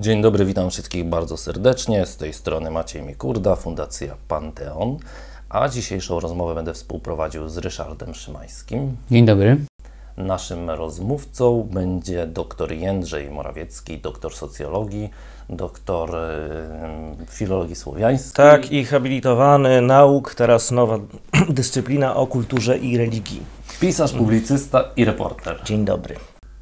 Dzień dobry, witam wszystkich bardzo serdecznie. Z tej strony Maciej Mikurda, Fundacja Panteon. A dzisiejszą rozmowę będę współprowadził z Ryszardem Szymańskim. Dzień dobry. Naszym rozmówcą będzie dr Jędrzej Morawiecki, doktor socjologii, doktor filologii słowiańskiej. Tak, i habilitowany nauk, teraz nowa dyscyplina o kulturze i religii. Pisarz, publicysta i reporter. Dzień dobry.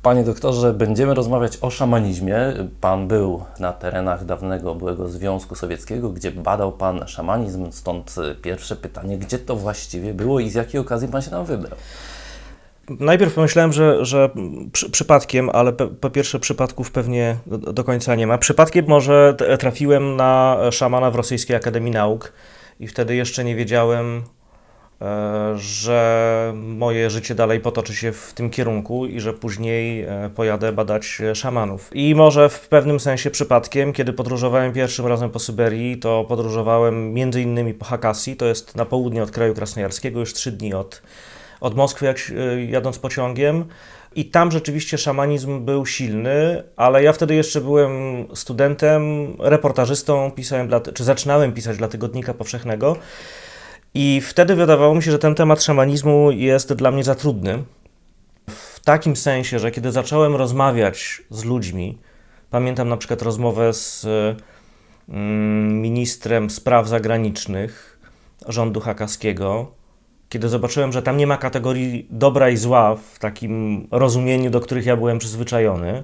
Panie doktorze, będziemy rozmawiać o szamanizmie. Pan był na terenach dawnego byłego Związku Sowieckiego, gdzie badał Pan szamanizm, stąd y, pierwsze pytanie, gdzie to właściwie było i z jakiej okazji Pan się tam wybrał? Najpierw pomyślałem, że, że przy, przypadkiem, ale pe, po pierwsze przypadków pewnie do, do końca nie ma. Przypadkiem może trafiłem na szamana w Rosyjskiej Akademii Nauk i wtedy jeszcze nie wiedziałem, E, że moje życie dalej potoczy się w tym kierunku i że później e, pojadę badać e, szamanów. I może w pewnym sensie przypadkiem, kiedy podróżowałem pierwszym razem po Syberii, to podróżowałem między innymi po Hakasji, to jest na południe od kraju krasnojarskiego, już trzy dni od, od Moskwy, jak, jadąc pociągiem. I tam rzeczywiście szamanizm był silny, ale ja wtedy jeszcze byłem studentem, reportażystą, pisałem dla, czy zaczynałem pisać dla Tygodnika Powszechnego. I wtedy wydawało mi się, że ten temat szamanizmu jest dla mnie za trudny. W takim sensie, że kiedy zacząłem rozmawiać z ludźmi, pamiętam na przykład rozmowę z mm, ministrem spraw zagranicznych rządu hakaskiego, kiedy zobaczyłem, że tam nie ma kategorii dobra i zła w takim rozumieniu, do których ja byłem przyzwyczajony,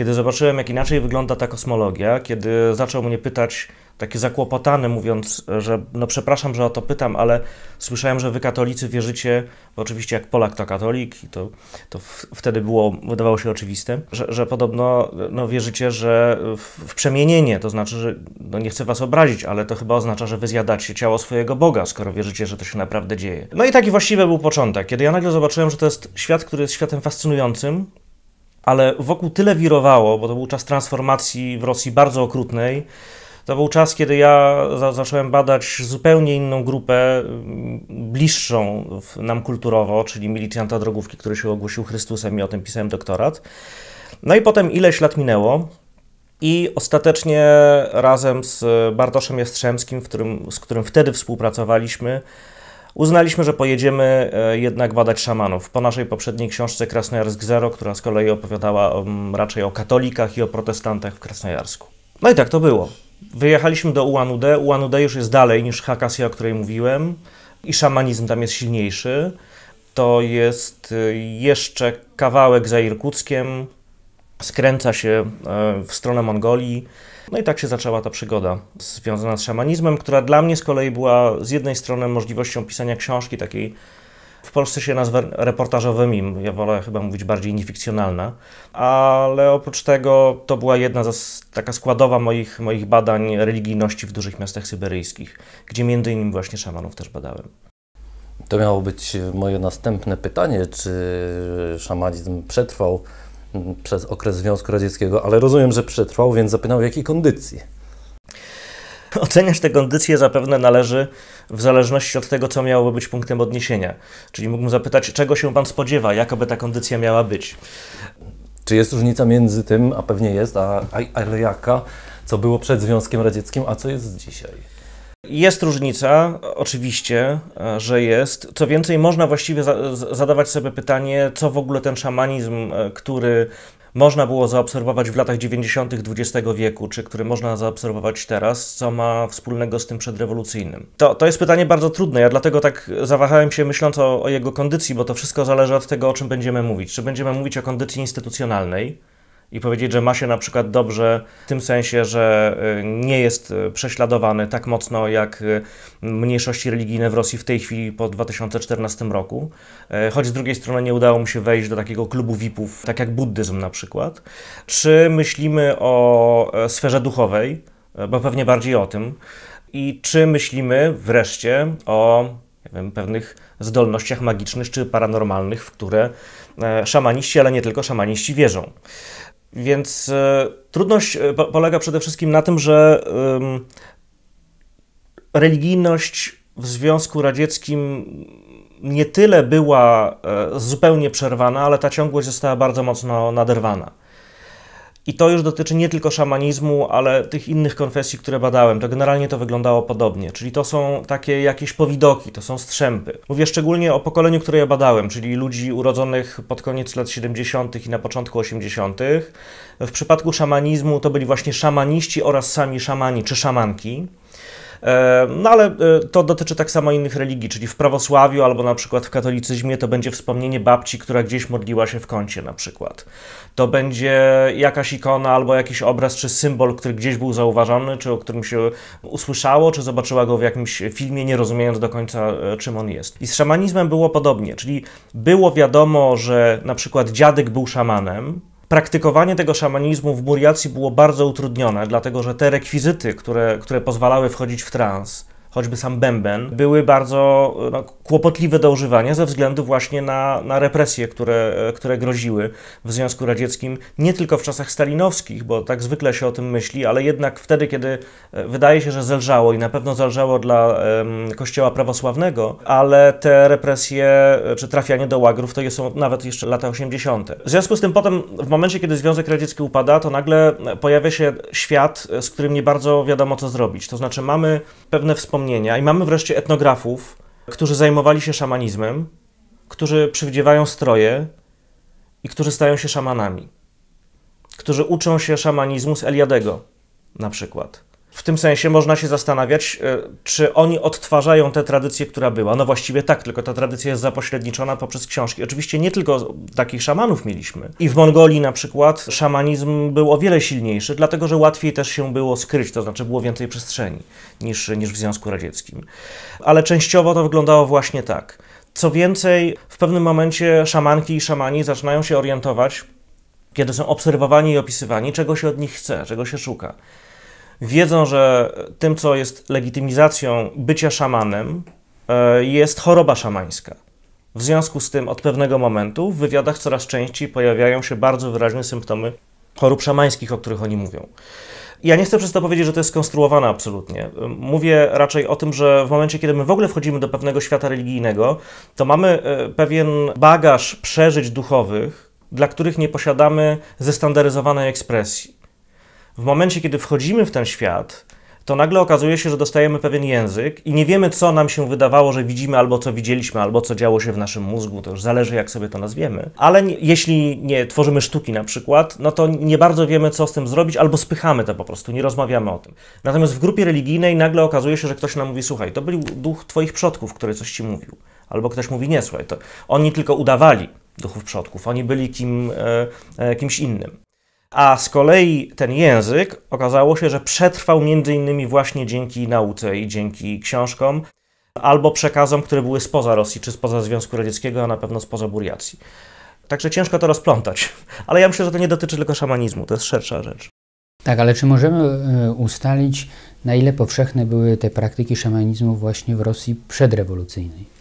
kiedy zobaczyłem, jak inaczej wygląda ta kosmologia, kiedy zaczął mnie pytać, taki zakłopotany, mówiąc, że no przepraszam, że o to pytam, ale słyszałem, że wy katolicy wierzycie, bo oczywiście jak Polak to katolik, i to, to w, wtedy było, wydawało się oczywiste, że, że podobno no, wierzycie, że w, w, przemienienie, to znaczy, że no, nie chcę was obrazić, ale to chyba oznacza, że wy zjadacie ciało swojego Boga, skoro wierzycie, że to się naprawdę dzieje. No i taki właściwy był początek, kiedy ja nagle zobaczyłem, że to jest świat, który jest światem fascynującym, ale wokół tyle wirowało, bo to był czas transformacji w Rosji bardzo okrutnej. To był czas, kiedy ja za zacząłem badać zupełnie inną grupę, mm, bliższą nam kulturowo, czyli milicjanta drogówki, który się ogłosił Chrystusem i o tym pisałem doktorat. No i potem ileś lat minęło i ostatecznie razem z Bartoszem Jastrzębskim, którym, z którym wtedy współpracowaliśmy, Uznaliśmy, że pojedziemy e, jednak badać szamanów. Po naszej poprzedniej książce Krasnojarsk Zero, która z kolei opowiadała raczej o katolikach i o protestantach w Krasnojarsku. No i tak to było. Wyjechaliśmy do Ulan-Ude. Ulan-Ude już jest dalej niż Hakasja, o której mówiłem i szamanizm tam jest silniejszy. To jest e, jeszcze kawałek za Irkuckiem, skręca się e, w stronę Mongolii. No i tak się zaczęła ta przygoda związana z szamanizmem, która dla mnie z kolei była z jednej strony możliwością pisania książki takiej w Polsce się nazwa reportażowymi, ja wolę chyba mówić bardziej niefikcjonalna, ale oprócz tego to była jedna z, taka składowa moich, moich badań religijności w dużych miastach syberyjskich, gdzie między innymi właśnie szamanów też badałem. To miało być moje następne pytanie, czy szamanizm przetrwał przez okres Związku Radzieckiego, ale rozumiem, że przetrwał, więc zapytał w jakiej kondycji. Oceniać te kondycje zapewne należy w zależności od tego, co miałoby być punktem odniesienia. Czyli mógłbym zapytać, czego się Pan spodziewa, jakoby ta kondycja miała być. Czy jest różnica między tym, a pewnie jest, a, a, ale jaka, co było przed Związkiem Radzieckim, a co jest dzisiaj? Jest różnica, oczywiście, e, że jest. Co więcej, można właściwie zadawać sobie pytanie, co w ogóle ten szamanizm, e, który można było zaobserwować w latach 90. XX wieku, czy który można zaobserwować teraz, co ma wspólnego z tym przedrewolucyjnym? To, to jest pytanie bardzo trudne. Ja dlatego tak zawahałem się myśląc o, o jego kondycji, bo to wszystko zależy od tego, o czym będziemy mówić. Czy będziemy mówić o kondycji instytucjonalnej, i powiedzieć, że ma się na przykład dobrze w tym sensie, że y, nie jest y, prześladowany tak mocno jak y, mniejszości religijne w Rosji w tej chwili po 2014 roku. E, choć z drugiej strony nie udało mu się wejść do takiego klubu VIP-ów, tak jak buddyzm na przykład. Czy myślimy o e, sferze duchowej, e, bo pewnie bardziej o tym. I czy myślimy wreszcie o ja wiem, pewnych zdolnościach magicznych czy paranormalnych, w które szamaniści, ale nie tylko szamaniści wierzą. Więc e, trudność e, polega przede wszystkim na tym, że religijność w Związku Radzieckim nie tyle była e, zupełnie przerwana, ale ta ciągłość została bardzo mocno naderwana. I to już dotyczy nie tylko szamanizmu, ale tych innych konfesji, które badałem. To generalnie to wyglądało podobnie. Czyli to są takie jakieś powidoki, to są strzępy. Mówię szczególnie o pokoleniu, które ja badałem, czyli ludzi urodzonych pod koniec lat 70. i na początku 80. W przypadku szamanizmu to byli właśnie szamaniści oraz sami szamani czy szamanki. E, no ale e, to dotyczy tak samo innych religii, czyli w prawosławiu albo na przykład w katolicyzmie to będzie wspomnienie babci, która gdzieś modliła się w kącie na przykład. To będzie jakaś ikona albo jakiś obraz czy symbol, który gdzieś był zauważony, czy o którym się usłyszało, czy zobaczyła go w jakimś filmie, nie rozumiejąc do końca e, czym on jest. I z szamanizmem było podobnie, czyli było wiadomo, że na przykład dziadek był szamanem, praktykowanie tego szamanizmu w Muriacji było bardzo utrudnione, dlatego że te rekwizyty, które, które pozwalały wchodzić w trans, choćby sam bęben, były bardzo e, no, kłopotliwe do używania ze względu właśnie na, na represje, które, e, które groziły w Związku Radzieckim, nie tylko w czasach stalinowskich, bo tak zwykle się o tym myśli, ale jednak wtedy, kiedy e, wydaje się, że zelżało i na pewno zelżało dla um, kościoła prawosławnego, ale te represje czy trafianie do łagrów to są nawet jeszcze lata 80. W związku z tym potem, w momencie, kiedy Związek Radziecki upada, to nagle pojawia się świat, z którym nie bardzo wiadomo, co zrobić. To znaczy mamy pewne wspomnienia wspomnienia i mamy wreszcie etnografów, którzy zajmowali się szamanizmem, którzy przywdziewają stroje i którzy stają się szamanami, którzy uczą się szamanizmu z Eliadego na przykład w tym sensie można się zastanawiać, e, czy oni odtwarzają tę tradycję, która była. No właściwie tak, tylko ta tradycja jest zapośredniczona poprzez książki. Oczywiście nie tylko takich szamanów mieliśmy. I w Mongolii na przykład szamanizm był o wiele silniejszy, dlatego że łatwiej też się było skryć, to znaczy było więcej przestrzeni niż, niż w Związku Radzieckim. Ale częściowo to wyglądało właśnie tak. Co więcej, w pewnym momencie szamanki i szamani zaczynają się orientować, kiedy są obserwowani i opisywani, czego się od nich chce, czego się szuka wiedzą, że tym, co jest legitymizacją bycia szamanem, e, jest choroba szamańska. W związku z tym od pewnego momentu w wywiadach coraz częściej pojawiają się bardzo wyraźne symptomy chorób szamańskich, o których oni mówią. Ja nie chcę przez to powiedzieć, że to jest skonstruowane absolutnie. Mówię raczej o tym, że w momencie, kiedy my w ogóle wchodzimy do pewnego świata religijnego, to mamy e, pewien bagaż przeżyć duchowych, dla których nie posiadamy zestandaryzowanej ekspresji w momencie, kiedy wchodzimy w ten świat, to nagle okazuje się, że dostajemy pewien język i nie wiemy, co nam się wydawało, że widzimy, albo co widzieliśmy, albo co działo się w naszym mózgu. To już zależy, jak sobie to nazwiemy. Ale nie, jeśli nie tworzymy sztuki na przykład, no to nie bardzo wiemy, co z tym zrobić, albo spychamy to po prostu, nie rozmawiamy o tym. Natomiast w grupie religijnej nagle okazuje się, że ktoś nam mówi: Słuchaj, to był duch Twoich przodków, który coś ci mówił. Albo ktoś mówi: Nie, słuchaj, to oni tylko udawali duchów przodków, oni byli kim, e, e kimś innym. A z kolei ten język okazało się, że przetrwał między innymi właśnie dzięki nauce i dzięki książkom albo przekazom, które były spoza Rosji czy spoza Związku Radzieckiego, a na pewno spoza Buriacji. Także ciężko to rozplątać. Ale ja myślę, że to nie dotyczy tylko szamanizmu, to jest szersza rzecz. Tak, ale czy możemy e, ustalić, na ile powszechne były te praktyki szamanizmu właśnie w Rosji przedrewolucyjnej?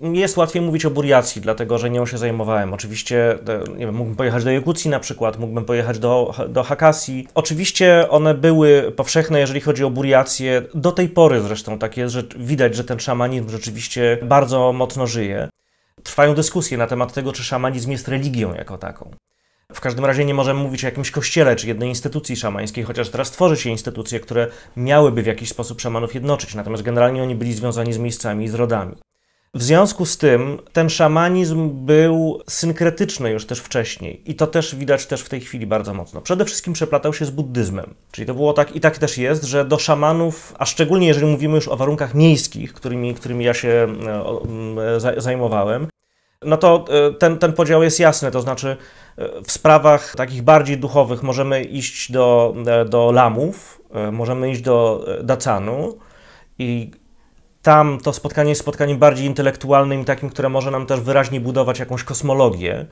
jest łatwiej mówić o Buriacji, dlatego że nią się zajmowałem. Oczywiście, nie wiem, mógłbym pojechać do Jakucji na przykład, mógłbym pojechać do, do Hakasji. Oczywiście one były powszechne, jeżeli chodzi o Buriację. Do tej pory zresztą tak jest, że widać, że ten szamanizm rzeczywiście bardzo mocno żyje. Trwają dyskusje na temat tego, czy szamanizm jest religią jako taką. W każdym razie nie możemy mówić o jakimś kościele czy jednej instytucji szamańskiej, chociaż teraz tworzy się instytucje, które miałyby w jakiś sposób szamanów jednoczyć, natomiast generalnie oni byli związani z miejscami i z rodami. W związku z tym ten szamanizm był synkretyczny już też wcześniej i to też widać też w tej chwili bardzo mocno. Przede wszystkim przeplatał się z buddyzmem. Czyli to było tak i tak też jest, że do szamanów, a szczególnie jeżeli mówimy już o warunkach miejskich, którymi, którymi ja się e, e, zajmowałem, no to e, ten, ten podział jest jasny, to znaczy w sprawach takich bardziej duchowych możemy iść do, do lamów, możemy iść do dacanu, i tam to spotkanie jest spotkaniem bardziej intelektualnym, takim, które może nam też wyraźnie budować jakąś kosmologię,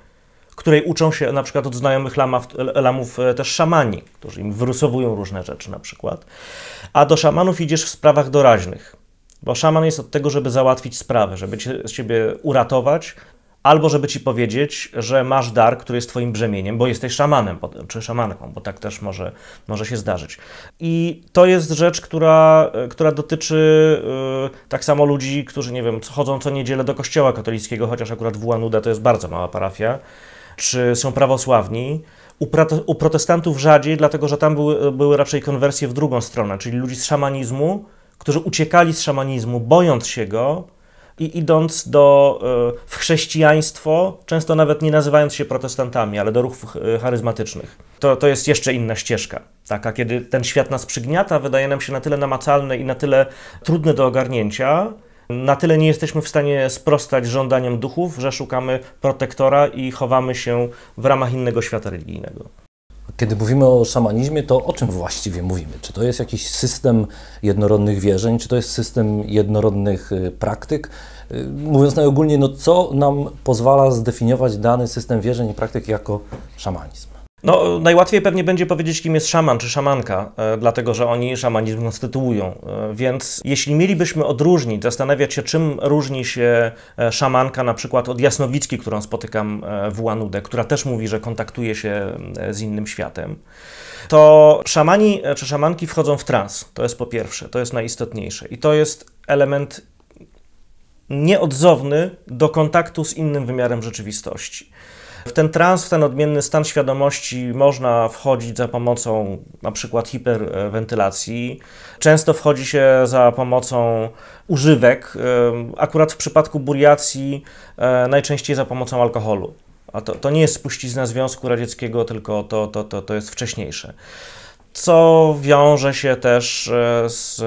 której uczą się na przykład od znajomych lamów, lamów e, też szamani, którzy im wyrusowują różne rzeczy na przykład. A do szamanów idziesz w sprawach doraźnych. Bo szaman jest od tego, żeby załatwić sprawę, żeby cię, ciebie uratować, albo żeby ci powiedzieć, że masz dar, który jest twoim brzemieniem, bo jesteś szamanem czy szamanką, bo tak też może, może się zdarzyć. I to jest rzecz, która, e, która dotyczy yy, tak samo ludzi, którzy, nie wiem, chodzą co niedzielę do kościoła katolickiego, chociaż akurat Wuanuda to jest bardzo mała parafia, czy są prawosławni. U, u protestantów rzadziej, dlatego że tam były, były raczej konwersje w drugą stronę, czyli ludzi z szamanizmu, którzy uciekali z szamanizmu, bojąc się go, i idąc do, e, w chrześcijaństwo, często nawet nie nazywając się protestantami, ale do ruchów e, charyzmatycznych. To, to jest jeszcze inna ścieżka, taka kiedy ten świat nas przygniata, wydaje nam się na tyle namacalny i na tyle trudny do ogarnięcia, na tyle nie jesteśmy w stanie sprostać żądaniom duchów, że szukamy protektora i chowamy się w ramach innego świata religijnego. Kiedy mówimy o szamanizmie, to o czym właściwie mówimy? Czy to jest jakiś system jednorodnych wierzeń, czy to jest system jednorodnych y, praktyk? Y, mówiąc najogólniej, no co nam pozwala zdefiniować dany system wierzeń i praktyk jako szamanizm? No, najłatwiej pewnie będzie powiedzieć, kim jest szaman czy szamanka, e, dlatego że oni szamanizm konstytuują. E, więc jeśli mielibyśmy odróżnić, zastanawiać się, czym różni się e, szamanka na przykład od jasnowicki, którą spotykam w Łanudę, która też mówi, że kontaktuje się z innym światem, to szamani czy szamanki wchodzą w trans. To jest po pierwsze, to jest najistotniejsze. I to jest element nieodzowny do kontaktu z innym wymiarem rzeczywistości. W ten trans, w ten odmienny stan świadomości można wchodzić za pomocą na przykład hiperwentylacji. Często wchodzi się za pomocą używek, akurat w przypadku buriacji e, najczęściej za pomocą alkoholu. A to, to nie jest spuścizna Związku Radzieckiego, tylko to, to, to, to jest wcześniejsze co wiąże się też e, z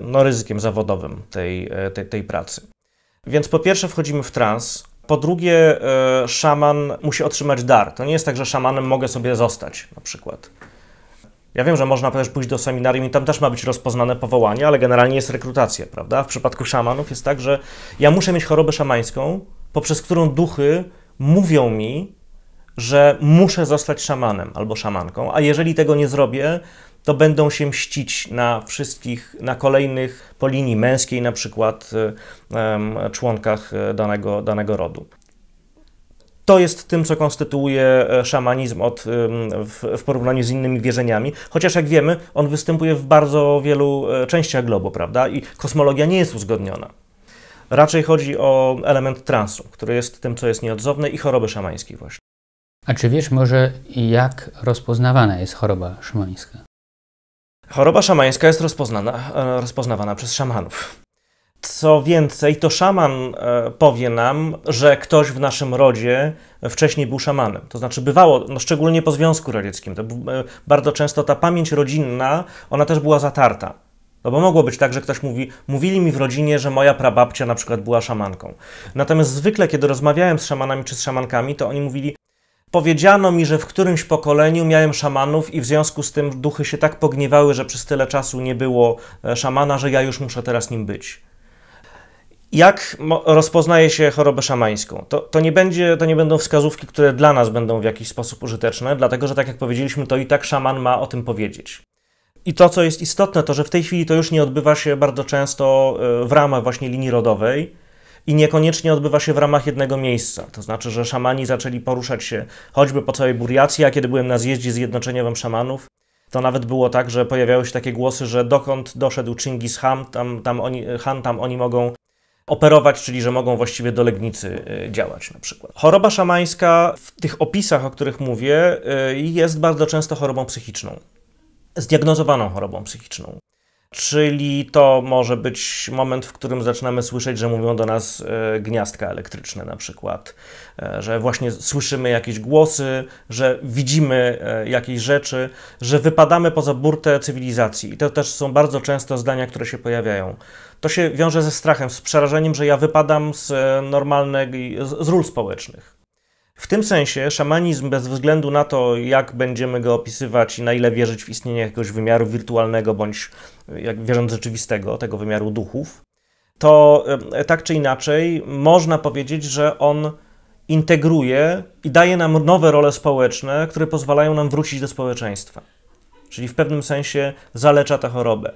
no, ryzykiem zawodowym tej, e, tej, tej pracy. Więc po pierwsze wchodzimy w trans, po drugie e, szaman musi otrzymać dar. To nie jest tak, że szamanem mogę sobie zostać na przykład. Ja wiem, że można też pójść do seminarium i tam też ma być rozpoznane powołanie, ale generalnie jest rekrutacja, prawda? W przypadku szamanów jest tak, że ja muszę mieć chorobę szamańską, poprzez którą duchy mówią mi, że muszę zostać szamanem albo szamanką, a jeżeli tego nie zrobię, to będą się mścić na wszystkich, na kolejnych, po linii męskiej na przykład, y, członkach y, danego, danego rodu. To jest tym, co konstytuuje e, szamanizm od, y, w, w, porównaniu z innymi wierzeniami. Chociaż jak wiemy, on występuje w bardzo wielu e, częściach globu, prawda? I kosmologia nie jest uzgodniona. Raczej chodzi o element transu, który jest tym, co jest nieodzowne i choroby szamańskiej właśnie. A czy wiesz może, jak rozpoznawana jest choroba szamańska? Choroba szamańska jest e, rozpoznawana przez szamanów. Co więcej, to szaman e, powie nam, że ktoś w naszym rodzie wcześniej był szamanem. To znaczy bywało, no szczególnie po Związku Radzieckim, to e, bardzo często ta pamięć rodzinna, ona też była zatarta. No bo mogło być tak, że ktoś mówi, mówili mi w rodzinie, że moja prababcia na przykład była szamanką. Natomiast zwykle, kiedy rozmawiałem z szamanami czy z szamankami, to oni mówili, Powiedziano mi, że w którymś pokoleniu miałem szamanów i w związku z tym duchy się tak pogniewały, że przez tyle czasu nie było e, szamana, że ja już muszę teraz nim być. Jak rozpoznaje się chorobę szamańską? To, to, nie będzie, to nie będą wskazówki, które dla nas będą w jakiś sposób użyteczne, dlatego że, tak jak powiedzieliśmy, to i tak szaman ma o tym powiedzieć. I to, co jest istotne, to że w tej chwili to już nie odbywa się bardzo często e, w ramach właśnie linii rodowej, i niekoniecznie odbywa się w ramach jednego miejsca. To znaczy, że szamani zaczęli poruszać się choćby po całej buriacji, a kiedy byłem na zjeździe zjednoczeniowym szamanów, to nawet było tak, że pojawiały się takie głosy, że dokąd doszedł Chingis Han, tam, tam oni, Han, tam oni mogą operować, czyli że mogą właściwie do dolegnicy y, działać na przykład. Choroba szamańska w tych opisach, o których mówię, y, jest bardzo często chorobą psychiczną. Zdiagnozowaną chorobą psychiczną. Czyli to może być moment, w którym zaczynamy słyszeć, że mówią do nas e, gniazdka elektryczne na przykład, e, że właśnie słyszymy jakieś głosy, że widzimy e, jakieś rzeczy, że wypadamy poza burtę cywilizacji. I to też są bardzo często zdania, które się pojawiają. To się wiąże ze strachem, z przerażeniem, że ja wypadam z normalnych, z ról społecznych. W tym sensie szamanizm, bez względu na to, jak będziemy go opisywać i na ile wierzyć w istnienie jakiegoś wymiaru wirtualnego bądź jak wierząc rzeczywistego, tego wymiaru duchów, to e, tak czy inaczej można powiedzieć, że on integruje i daje nam nowe role społeczne, które pozwalają nam wrócić do społeczeństwa. Czyli w pewnym sensie zalecza tę chorobę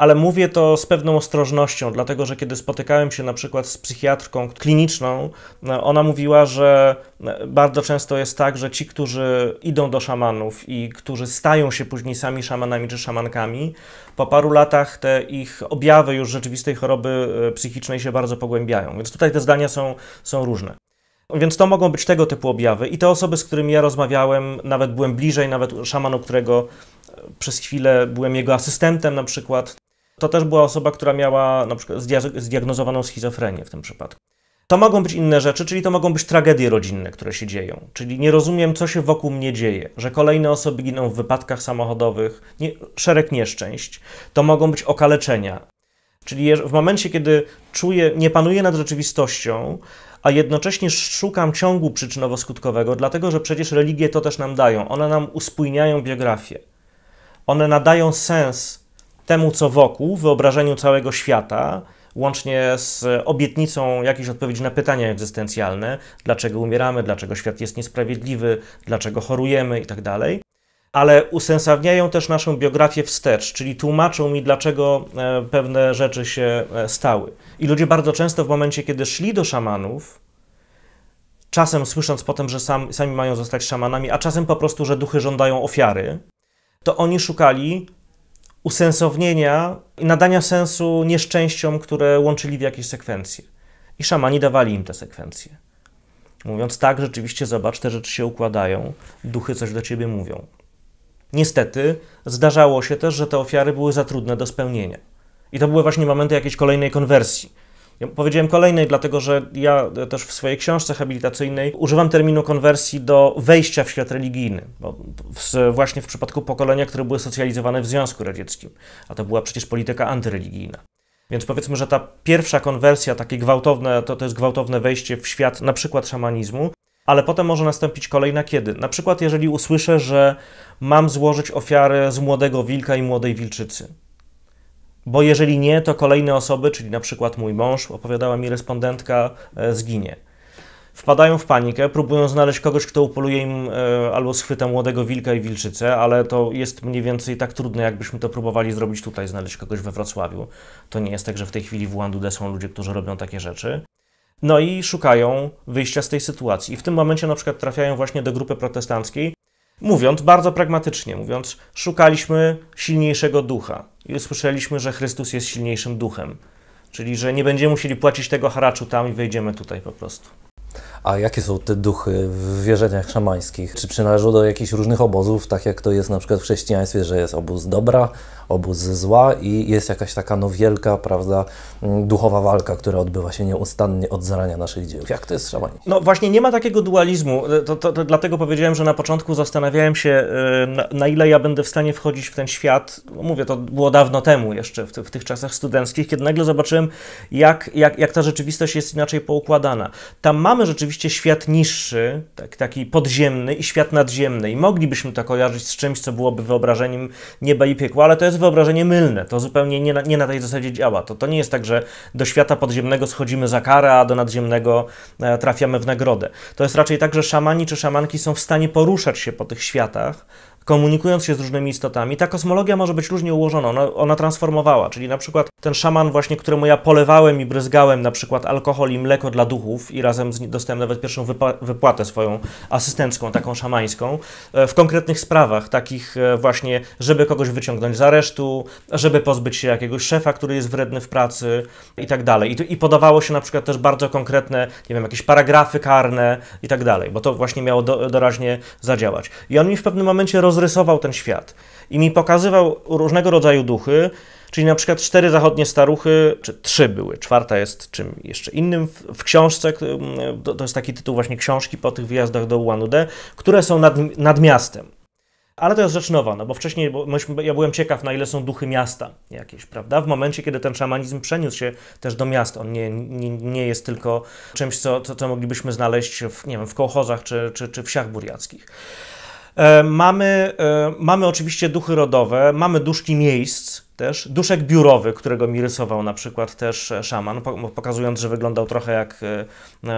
ale mówię to z pewną ostrożnością, dlatego że kiedy spotykałem się na przykład z psychiatrką kliniczną, no, ona mówiła, że e, bardzo często jest tak, że ci, którzy idą do szamanów i którzy stają się później sami szamanami czy szamankami, po paru latach te ich objawy już rzeczywistej choroby e, psychicznej się bardzo pogłębiają. Więc tutaj te zdania są, są różne. Więc to mogą być tego typu objawy. I te osoby, z którymi ja rozmawiałem, nawet byłem bliżej, nawet szamanu, którego e, przez chwilę byłem jego asystentem na przykład, to też była osoba, która miała na przykład zdiagnozowaną schizofrenię w tym przypadku. To mogą być inne rzeczy, czyli to mogą być tragedie rodzinne, które się dzieją. Czyli nie rozumiem, co się wokół mnie dzieje, że kolejne osoby giną w wypadkach samochodowych, nie, szereg nieszczęść. To mogą być okaleczenia. Czyli w momencie, kiedy czuję, nie panuję nad rzeczywistością, a jednocześnie szukam ciągu przyczynowo-skutkowego, dlatego że przecież religie to też nam dają. One nam uspójniają biografię. One nadają sens temu, co wokół, wyobrażeniu całego świata, łącznie z obietnicą jakiejś odpowiedzi na pytania egzystencjalne, dlaczego umieramy, dlaczego świat jest niesprawiedliwy, dlaczego chorujemy itd. Tak ale usensowniają też naszą biografię wstecz, czyli tłumaczą mi, dlaczego e, pewne rzeczy się e, stały. I ludzie bardzo często w momencie, kiedy szli do szamanów, czasem słysząc potem, że sam, sami mają zostać szamanami, a czasem po prostu, że duchy żądają ofiary, to oni szukali usensownienia i nadania sensu nieszczęściom, które łączyli w jakieś sekwencje. I szamani dawali im te sekwencje. Mówiąc tak, rzeczywiście zobacz, te rzeczy się układają, duchy coś do ciebie mówią. Niestety zdarzało się też, że te ofiary były za trudne do spełnienia. I to były właśnie momenty jakiejś kolejnej konwersji ja powiedziałem kolejnej, dlatego że ja też w swojej książce habilitacyjnej używam terminu konwersji do wejścia w świat religijny, w, właśnie w przypadku pokolenia, które były socjalizowane w Związku Radzieckim, a to była przecież polityka antyreligijna. Więc powiedzmy, że ta pierwsza konwersja, takie gwałtowne, to, to jest gwałtowne wejście w świat na przykład szamanizmu, ale potem może nastąpić kolejna kiedy. Na przykład, jeżeli usłyszę, że mam złożyć ofiarę z młodego wilka i młodej wilczycy bo jeżeli nie, to kolejne osoby, czyli na przykład mój mąż, opowiadała mi respondentka, e, zginie. Wpadają w panikę, próbują znaleźć kogoś, kto upoluje im e, albo schwyta młodego wilka i wilczycę, ale to jest mniej więcej tak trudne, jakbyśmy to próbowali zrobić tutaj, znaleźć kogoś we Wrocławiu. To nie jest tak, że w tej chwili w Łandudę są ludzie, którzy robią takie rzeczy. No i szukają wyjścia z tej sytuacji. I w tym momencie na przykład trafiają właśnie do grupy protestanckiej, mówiąc bardzo pragmatycznie, mówiąc, szukaliśmy silniejszego ducha i usłyszeliśmy, że Chrystus jest silniejszym duchem. Czyli, że nie będziemy musieli płacić tego haraczu tam i wejdziemy tutaj po prostu. A jakie są te duchy w wierzeniach szamańskich? Czy przynależą do jakichś różnych obozów, tak jak to jest na przykład w chrześcijaństwie, że jest obóz dobra, obóz zła i jest jakaś taka no wielka, prawda, mm, duchowa walka, która odbywa się nieustannie od zarania naszych dziejów. Jak to jest szamanizm? No właśnie nie ma takiego dualizmu, e, to, to, to dlatego powiedziałem, że na początku zastanawiałem się, e, na, na, ile ja będę w stanie wchodzić w ten świat, no, mówię, to było dawno temu jeszcze, w, w tych czasach studenckich, kiedy nagle zobaczyłem, jak, jak, jak ta rzeczywistość jest inaczej poukładana. Tam mamy rzeczywiście świat niższy, tak, taki podziemny i świat nadziemny i moglibyśmy to kojarzyć z czymś, co byłoby wyobrażeniem nieba i piekła, ale to jest wyobrażenie mylne. To zupełnie nie na, nie na tej zasadzie działa. To, to nie jest tak, że do świata podziemnego schodzimy za karę, a do nadziemnego e, trafiamy w nagrodę. To jest raczej tak, że szamani czy szamanki są w stanie poruszać się po tych światach, komunikując się z różnymi istotami, ta kosmologia może być różnie ułożona, ona, ona transformowała, czyli na przykład ten szaman właśnie, któremu ja polewałem i bryzgałem na przykład alkohol i mleko dla duchów i razem z, dostałem nawet pierwszą wypłatę swoją asystencką, taką szamańską, e, w konkretnych sprawach, takich e, właśnie, żeby kogoś wyciągnąć z aresztu, żeby pozbyć się jakiegoś szefa, który jest wredny w pracy i tak dalej. I, i podawało się na przykład też bardzo konkretne, nie wiem, jakieś paragrafy karne i tak dalej, bo to właśnie miało do, doraźnie zadziałać. I on mi w pewnym momencie roz rozrysował ten świat i mi pokazywał różnego rodzaju duchy, czyli na przykład cztery zachodnie staruchy, czy trzy były, czwarta jest czym jeszcze innym w, książce, to, jest taki tytuł właśnie książki po tych wyjazdach do Ułanudę, które są nad, nad miastem. Ale to jest rzecz nowa, no bo wcześniej bo myśmy, ja byłem ciekaw, na ile są duchy miasta jakieś, prawda? W momencie, kiedy ten szamanizm przeniósł się też do miast, on nie, nie, nie jest tylko czymś, co, co, co moglibyśmy znaleźć w, nie wiem, w kołchozach czy, czy, czy wsiach burjackich. E, mamy, e, mamy oczywiście duchy rodowe, mamy duszki miejsc, też. Duszek biurowy, którego mi rysował na przykład też e, szaman, pokazując, że wyglądał trochę jak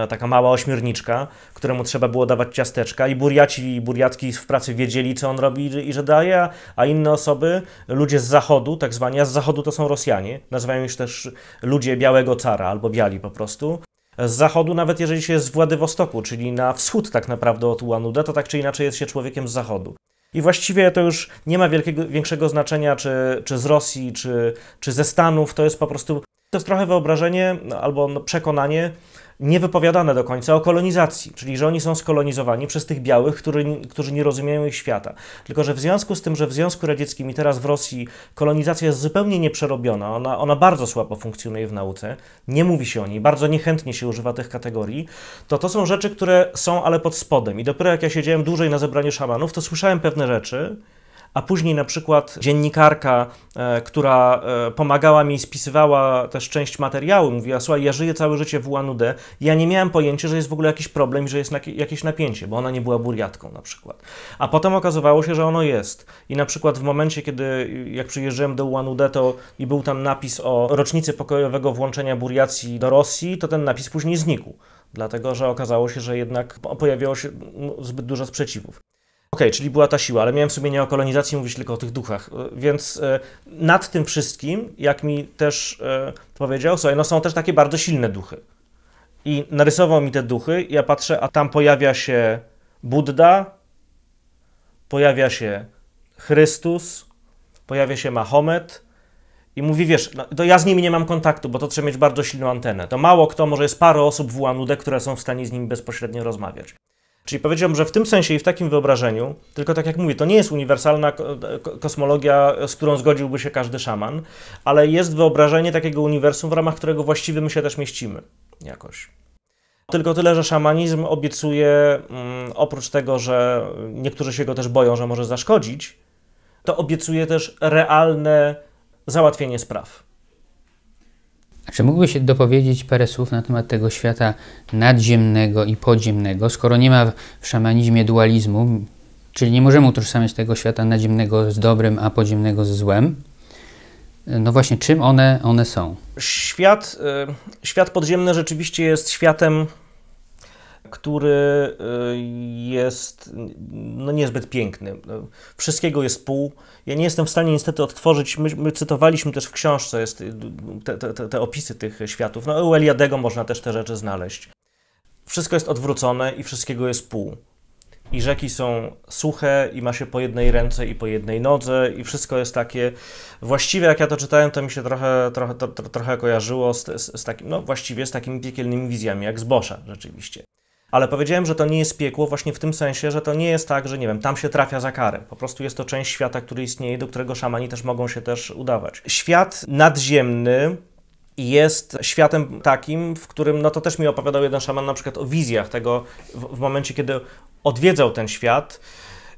taka mała ośmiorniczka, któremu trzeba było dawać ciasteczka. I burjaci i burjatki w pracy wiedzieli, co on robi i że daje, a inne osoby, ludzie z zachodu, tak zwani, a z zachodu to są Rosjanie, nazywają ich też ludzie białego cara albo biali po prostu. Z zachodu, nawet jeżeli się jest w Władywostoku, czyli na wschód tak naprawdę od Ułanuda, to tak czy inaczej jest się człowiekiem z zachodu. I właściwie to już nie ma wielkiego, większego znaczenia, czy, czy z Rosji, czy, czy ze Stanów, to jest po prostu to jest trochę wyobrażenie no, albo no, przekonanie, niewypowiadane do końca o kolonizacji, czyli że oni są skolonizowani przez tych białych, który, którzy nie rozumieją ich świata. Tylko, że w związku z tym, że w Związku Radzieckim i teraz w Rosji kolonizacja jest zupełnie nieprzerobiona, ona, ona bardzo słabo funkcjonuje w nauce, nie mówi się o niej, bardzo niechętnie się używa tych kategorii, to to są rzeczy, które są ale pod spodem. I dopiero jak ja siedziałem dłużej na zebraniu szamanów, to słyszałem pewne rzeczy, a później na przykład dziennikarka, e, która e, pomagała mi i spisywała też część materiału, mówiła, słuchaj, ja żyję całe życie w UANUD, ja nie miałem pojęcia, że jest w ogóle jakiś problem i że jest jakieś napięcie, bo ona nie była buriatką na przykład. A potem okazywało się, że ono jest. I na przykład w momencie, kiedy jak przyjeżdżałem do UANUD to i był tam napis o rocznicy pokojowego włączenia Buriacji do Rosji, to ten napis później znikł dlatego że okazało się, że jednak pojawiło się no, zbyt dużo sprzeciwów. Okej, okay, czyli była ta siła, ale miałem w sumie nie o kolonizacji mówić, tylko o tych duchach. E, więc e, nad tym wszystkim, jak mi też e, powiedział, słuchaj, no są też takie bardzo silne duchy. I narysował mi te duchy, ja patrzę, a tam pojawia się Buddha, pojawia się Chrystus, pojawia się Mahomet i mówi, wiesz, no, to ja z nimi nie mam kontaktu, bo to trzeba mieć bardzo silną antenę. To mało kto, może jest parę osób w Ułanudę, które są w stanie z nimi bezpośrednio rozmawiać. Czyli powiedziałbym, że w tym sensie i w takim wyobrażeniu, tylko tak jak mówię, to nie jest uniwersalna kosmologia, z którą zgodziłby się każdy szaman, ale jest wyobrażenie takiego uniwersum, w ramach którego właściwie my się też mieścimy jakoś. Tylko tyle, że szamanizm obiecuje, mm, oprócz tego, że niektórzy się go też boją, że może zaszkodzić, to obiecuje też realne załatwienie spraw. A czy mógłby się dopowiedzieć parę słów na temat tego świata nadziemnego i podziemnego, skoro nie ma w szamanizmie dualizmu, czyli nie możemy utożsamiać tego świata nadziemnego z dobrem, a podziemnego ze złem? No właśnie, czym one, one są? Świat, y, świat podziemny rzeczywiście jest światem który y, jest no, niezbyt piękny. Wszystkiego jest pół. Ja nie jestem w stanie niestety odtworzyć, my, my cytowaliśmy też w książce jest y, te, te, te opisy tych światów. No, u Eliadego można też te rzeczy znaleźć. Wszystko jest odwrócone i wszystkiego jest pół. I rzeki są suche, i ma się po jednej ręce i po jednej nodze, i wszystko jest takie. Właściwie, jak ja to czytałem, to mi się trochę, trochę, to, to, trochę kojarzyło z, z, z, takim, no właściwie z takimi piekielnymi wizjami jak z Bosza, rzeczywiście. Ale powiedziałem, że to nie jest piekło właśnie w tym sensie, że to nie jest tak, że nie wiem, tam się trafia za karę. Po prostu jest to część świata, który istnieje, do którego szamani też mogą się też udawać. Świat nadziemny jest światem takim, w którym, no to też mi opowiadał jeden szaman na przykład o wizjach tego w, w momencie, kiedy odwiedzał ten świat.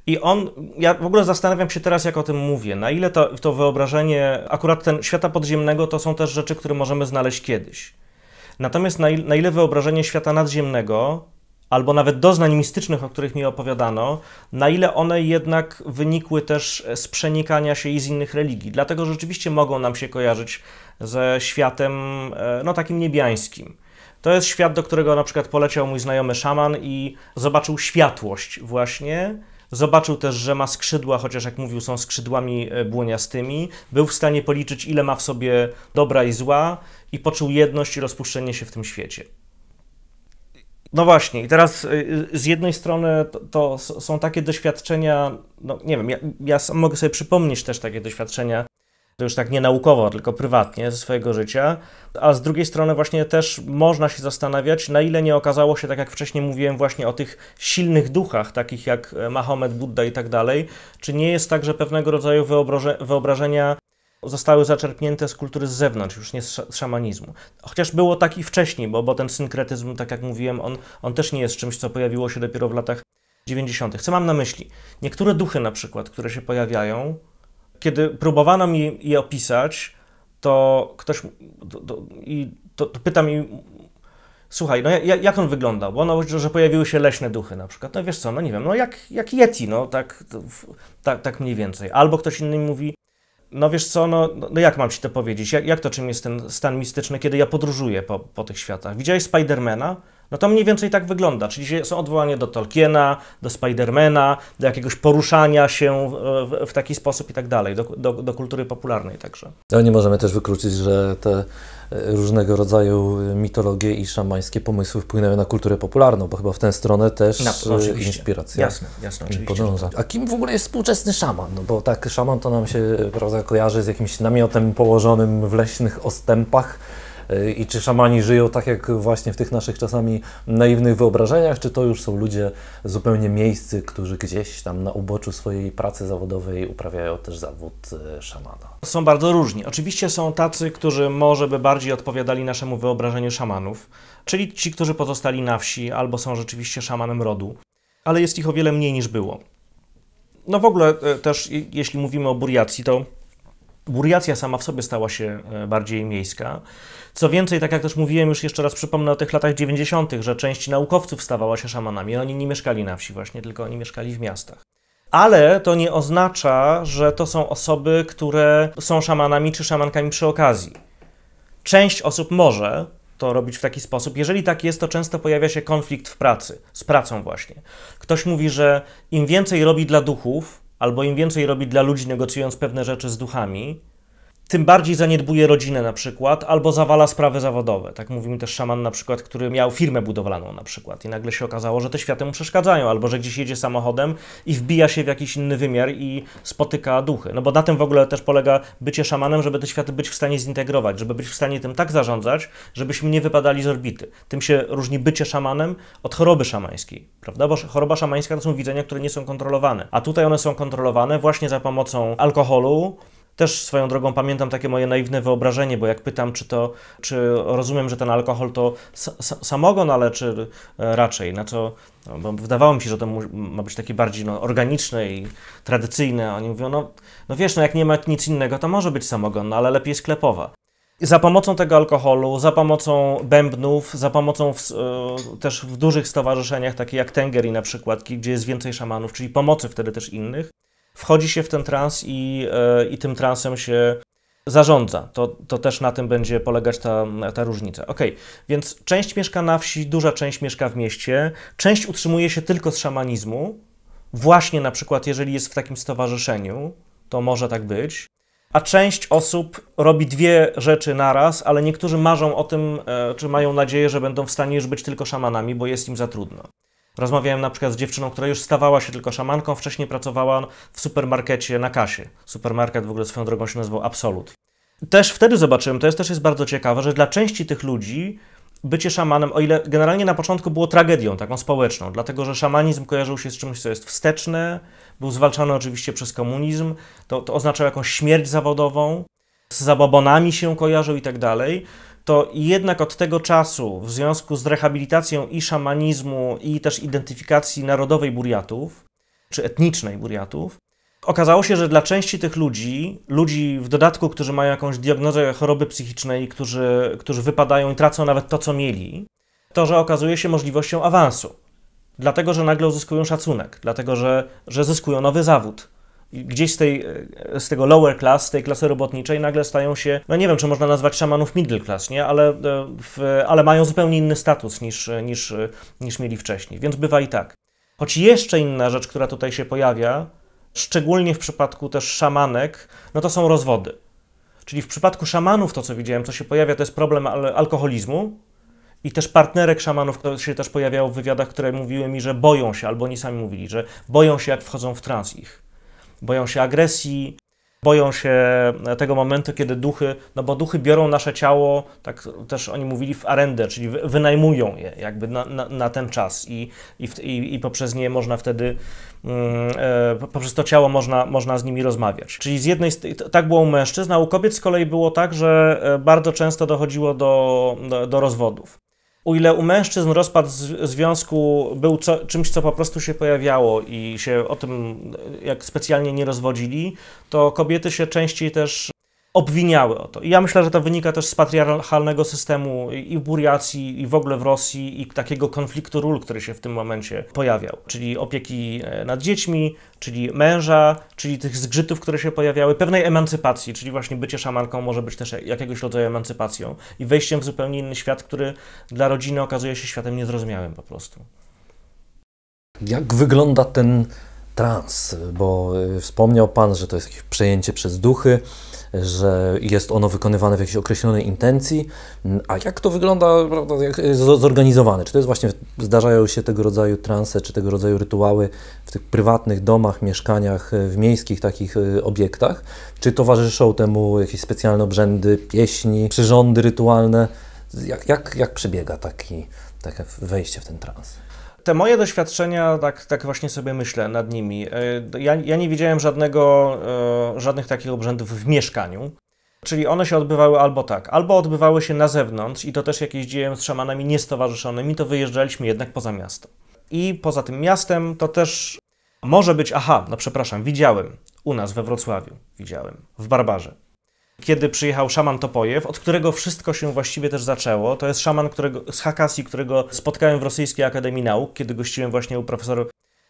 I on, ja w ogóle zastanawiam się teraz, jak o tym mówię, na ile to, to wyobrażenie, akurat ten świata podziemnego, to są też rzeczy, które możemy znaleźć kiedyś. Natomiast na, na ile wyobrażenie świata nadziemnego albo nawet doznań mistycznych, o których mi opowiadano, na ile one jednak wynikły też z przenikania się i z innych religii. Dlatego rzeczywiście mogą nam się kojarzyć ze światem e, no, takim niebiańskim. To jest świat, do którego na przykład poleciał mój znajomy szaman i zobaczył światłość właśnie. Zobaczył też, że ma skrzydła, chociaż jak mówił, są skrzydłami e, błoniastymi. Był w stanie policzyć, ile ma w sobie dobra i zła, i poczuł jedność i rozpuszczenie się w tym świecie. No właśnie, i teraz y, y, z jednej strony to, to są takie doświadczenia, no nie wiem, ja, ja mogę sobie przypomnieć też takie doświadczenia, to już tak nie naukowo, tylko prywatnie ze swojego życia, a z drugiej strony właśnie też można się zastanawiać, na ile nie okazało się, tak jak wcześniej mówiłem, właśnie o tych silnych duchach, takich jak Mahomet, Buddha i tak dalej, czy nie jest także pewnego rodzaju wyobrażenia zostały zaczerpnięte z kultury z zewnątrz, już nie z, szamanizmu. Chociaż było tak i wcześniej, bo, bo ten synkretyzm, tak jak mówiłem, on, on też nie jest czymś, co pojawiło się dopiero w latach 90. Co mam na myśli? Niektóre duchy na przykład, które się pojawiają, kiedy próbowano mi je opisać, to ktoś to, to, i to, to pyta mi, słuchaj, no jak, jak on wyglądał? Bo no, że pojawiły się leśne duchy na przykład. No wiesz co, no nie wiem, no jak, jak Yeti, no tak, tak, tak mniej więcej. Albo ktoś inny mówi, no wiesz co, no, no, jak mam ci to powiedzieć? Jak, jak to czym jest ten stan mistyczny, kiedy ja podróżuję po, po tych światach? Widziałeś Spidermana? No to mniej więcej tak wygląda, czyli są odwołania do Tolkiena, do Spidermana, do jakiegoś poruszania się w, w taki sposób i tak dalej, do, do, do kultury popularnej także. Ale no nie możemy też wykluczyć, że te e, różnego rodzaju e, mitologie i szamańskie pomysły wpłynęły na kulturę popularną, bo chyba w tę stronę też no, inspiracja jasne, jasne, oczywiście, podąża. Tak. A kim w ogóle jest współczesny szaman? No bo tak szaman to nam się prawda, kojarzy z jakimś namiotem położonym w leśnych ostępach, i czy szamani żyją tak, jak właśnie w tych naszych czasami naiwnych wyobrażeniach, czy to już są ludzie zupełnie miejscy, którzy gdzieś tam na uboczu swojej pracy zawodowej uprawiają też zawód e, szamana? Są bardzo różni. Oczywiście są tacy, którzy może by bardziej odpowiadali naszemu wyobrażeniu szamanów, czyli ci, którzy pozostali na wsi albo są rzeczywiście szamanem rodu, ale jest ich o wiele mniej niż było. No w ogóle e, też, jeśli mówimy o buriacji, to Buriacja sama w sobie stała się e, bardziej miejska. Co więcej, tak jak też mówiłem już jeszcze raz, przypomnę o tych latach 90., że część naukowców stawała się szamanami. Oni nie mieszkali na wsi właśnie, tylko oni mieszkali w miastach. Ale to nie oznacza, że to są osoby, które są szamanami czy szamankami przy okazji. Część osób może, to robić w taki sposób. Jeżeli tak jest, to często pojawia się konflikt w pracy, z pracą właśnie. Ktoś mówi, że im więcej robi dla duchów, albo im więcej robi dla ludzi, negocjując pewne rzeczy z duchami, tym bardziej zaniedbuje rodzinę na przykład, albo zawala sprawy zawodowe. Tak mówi mi też szaman na przykład, który miał firmę budowlaną na przykład i nagle się okazało, że te światy mu przeszkadzają, albo że gdzieś jedzie samochodem i wbija się w jakiś inny wymiar i spotyka duchy. No bo na tym w ogóle też polega bycie szamanem, żeby te światy być w stanie zintegrować, żeby być w stanie tym tak zarządzać, żebyśmy nie wypadali z orbity. Tym się różni bycie szamanem od choroby szamańskiej, prawda? Bo choroba szamańska to są widzenia, które nie są kontrolowane, a tutaj one są kontrolowane właśnie za pomocą alkoholu, też swoją drogą pamiętam takie moje naiwne wyobrażenie, bo jak pytam, czy to, czy rozumiem, że ten alkohol to samogon, ale czy e, raczej, na co no, no wydawało mi się, że to ma być takie bardziej no, organiczne i tradycyjne. Oni mówią, no, no wiesz, no jak nie ma nic innego, to może być samogon, no ale lepiej sklepowa. Za pomocą tego alkoholu, za pomocą bębnów, za pomocą w, e, też w dużych stowarzyszeniach, takich jak Tengeri na przykład, gdzie jest więcej szamanów, czyli pomocy wtedy też innych, wchodzi się w ten trans i, e, i tym transem się zarządza. To, to też na tym będzie polegać ta, ta różnica. Ok, więc część mieszka na wsi, duża część mieszka w mieście, część utrzymuje się tylko z szamanizmu, właśnie na przykład jeżeli jest w takim stowarzyszeniu, to może tak być. A część osób robi dwie rzeczy naraz, ale niektórzy marzą o tym, e, czy mają nadzieję, że będą w stanie już być tylko szamanami, bo jest im za trudno. Rozmawiałem na przykład z dziewczyną, która już stawała się tylko szamanką, wcześniej pracowała w supermarkecie na kasie. Supermarket w ogóle swoją drogą się nazywał Absolut. Też wtedy zobaczyłem, to jest też jest bardzo ciekawe, że dla części tych ludzi bycie szamanem, o ile generalnie na początku było tragedią taką społeczną, dlatego że szamanizm kojarzył się z czymś, co jest wsteczne, był zwalczany oczywiście przez komunizm, to, to oznaczało jakąś śmierć zawodową, z zabobonami się kojarzył i tak dalej to jednak od tego czasu, w związku z rehabilitacją i szamanizmu, i też identyfikacji narodowej Buriatów, czy etnicznej Buriatów, okazało się, że dla części tych ludzi, ludzi w dodatku, którzy mają jakąś diagnozę choroby psychicznej, którzy, którzy wypadają i tracą nawet to, co mieli, to, że okazuje się możliwością awansu. Dlatego, że nagle uzyskują szacunek, dlatego, że, że zyskują nowy zawód, gdzieś z, tej, e, z tego lower class, z tej klasy robotniczej nagle stają się, no nie wiem, czy można nazwać szamanów middle class, nie? Ale, e, w, ale mają zupełnie inny status niż, e, niż, niż mieli wcześniej, więc bywa i tak. Choć jeszcze inna rzecz, która tutaj się pojawia, szczególnie w przypadku też szamanek, no to są rozwody. Czyli w przypadku szamanów to, co widziałem, co się pojawia, to jest problem alkoholizmu, i też partnerek szamanów, które się też pojawiało w wywiadach, które mówiły mi, że boją się, albo oni sami mówili, że boją się, jak wchodzą w trans ich boją się agresji, boją się tego momentu, kiedy duchy, no bo duchy biorą nasze ciało, tak też oni mówili, w arendę, czyli wynajmują je jakby na, na, na ten czas i, i, i, poprzez nie można wtedy, yy, poprzez to ciało można, można z nimi rozmawiać. Czyli z jednej, tak było u mężczyzn, a u kobiet z kolei było tak, że e, bardzo często dochodziło do, do, do rozwodów o ile u mężczyzn rozpad z, związku był co, czymś, co po prostu się pojawiało i się o tym jak specjalnie nie rozwodzili, to kobiety się częściej też obwiniały o to. I ja myślę, że to wynika też z patriarchalnego systemu i w Buriacji, i w ogóle w Rosji, i takiego konfliktu ról, który się w tym momencie pojawiał. Czyli opieki e, nad dziećmi, czyli męża, czyli tych zgrzytów, które się pojawiały, pewnej emancypacji, czyli właśnie bycie szamanką może być też jakiegoś rodzaju emancypacją i wejściem w zupełnie inny świat, który dla rodziny okazuje się światem niezrozumiałym po prostu. Jak wygląda ten trans? Bo e, wspomniał Pan, że to jest jakieś przejęcie przez duchy że jest ono wykonywane w jakiejś określonej intencji. A jak to wygląda, prawda, jak jest zorganizowane? Czy to jest właśnie, zdarzają się tego rodzaju transe, czy tego rodzaju rytuały w tych prywatnych domach, mieszkaniach, e, w miejskich takich e, obiektach? Czy towarzyszą temu jakieś specjalne obrzędy, pieśni, przyrządy rytualne? Jak, jak, jak przebiega taki, takie wejście w ten trans? te moje doświadczenia, tak, tak właśnie sobie myślę nad nimi. E, ja, ja nie widziałem żadnego, e, żadnych takich obrzędów w mieszkaniu. Czyli one się odbywały albo tak, albo odbywały się na zewnątrz i to też jakieś dzieje z szamanami niestowarzyszonymi, to wyjeżdżaliśmy jednak poza miasto. I poza tym miastem to też może być, aha, no przepraszam, widziałem u nas we Wrocławiu, widziałem w Barbarze, kiedy przyjechał szaman Topojew, od którego wszystko się właściwie też zaczęło. To jest szaman którego, z Hakasi, którego spotkałem w Rosyjskiej Akademii Nauk, kiedy gościłem właśnie u profesora.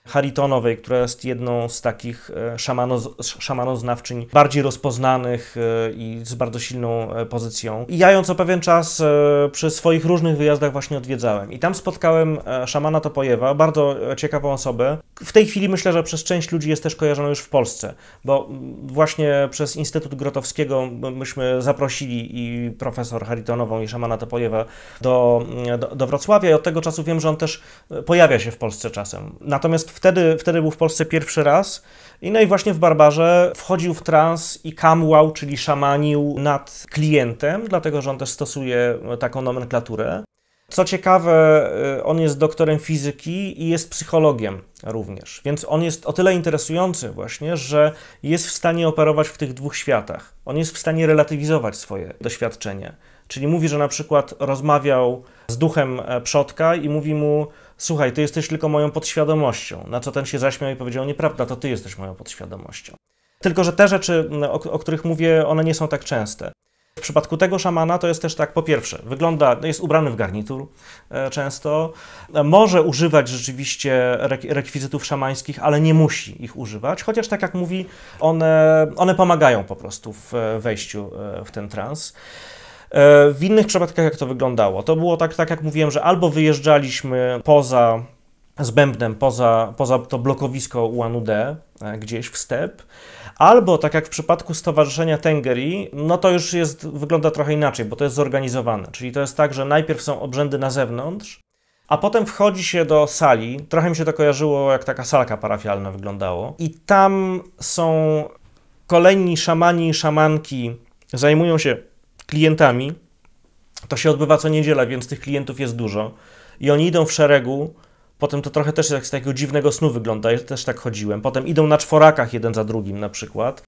Haritonowej, która jest jedną z takich e, szamano szamanoznawczyń bardziej rozpoznanych e, i z bardzo silną e, pozycją. I ja ją co pewien czas przy swoich różnych wyjazdach właśnie odwiedzałem. I tam spotkałem szamana Topojewa, bardzo ciekawą osobę. W tej chwili myślę, że przez część ludzi jest też kojarzona już w Polsce, bo właśnie przez Instytut Grotowskiego myśmy zaprosili i profesor Haritonową i szamana Topojewa do, do, do Wrocławia i od tego czasu wiem, że on też pojawia się w Polsce czasem. Natomiast wtedy, wtedy był w Polsce pierwszy raz. I no i właśnie w Barbarze wchodził w trans i kamłał, czyli szamanił nad klientem, dlatego że on też stosuje taką nomenklaturę. Co ciekawe, y, on jest doktorem fizyki i jest psychologiem również, więc on jest o tyle interesujący właśnie, że jest w stanie operować w tych dwóch światach. On jest w stanie relatywizować swoje doświadczenie. Czyli mówi, że na przykład rozmawiał z duchem e, przodka i mówi mu, słuchaj, ty jesteś tylko moją podświadomością. Na co ten się zaśmiał i powiedział, nieprawda, to ty jesteś moją podświadomością. Tylko, że te rzeczy, o, o których mówię, one nie są tak częste. W przypadku tego szamana to jest też tak, po pierwsze, wygląda, jest ubrany w garnitur e, często, e, może używać rzeczywiście rekwizytów szamańskich, ale nie musi ich używać, chociaż tak jak mówi, one, one pomagają po prostu w e, wejściu w ten trans. E, w innych przypadkach jak to wyglądało? To było tak, tak jak mówiłem, że albo wyjeżdżaliśmy poza z bębnem poza, poza to blokowisko UANUD, e, gdzieś w step, albo tak jak w przypadku Stowarzyszenia Tengeri, no to już jest, wygląda trochę inaczej, bo to jest zorganizowane. Czyli to jest tak, że najpierw są obrzędy na zewnątrz, a potem wchodzi się do sali, trochę mi się to kojarzyło, jak taka salka parafialna wyglądało, i tam są kolejni szamani i szamanki, zajmują się klientami. To się odbywa co niedziela, więc tych klientów jest dużo. I oni idą w szeregu. Potem to trochę też jak z takiego dziwnego snu wygląda. Ja też tak chodziłem. Potem idą na czworakach jeden za drugim na przykład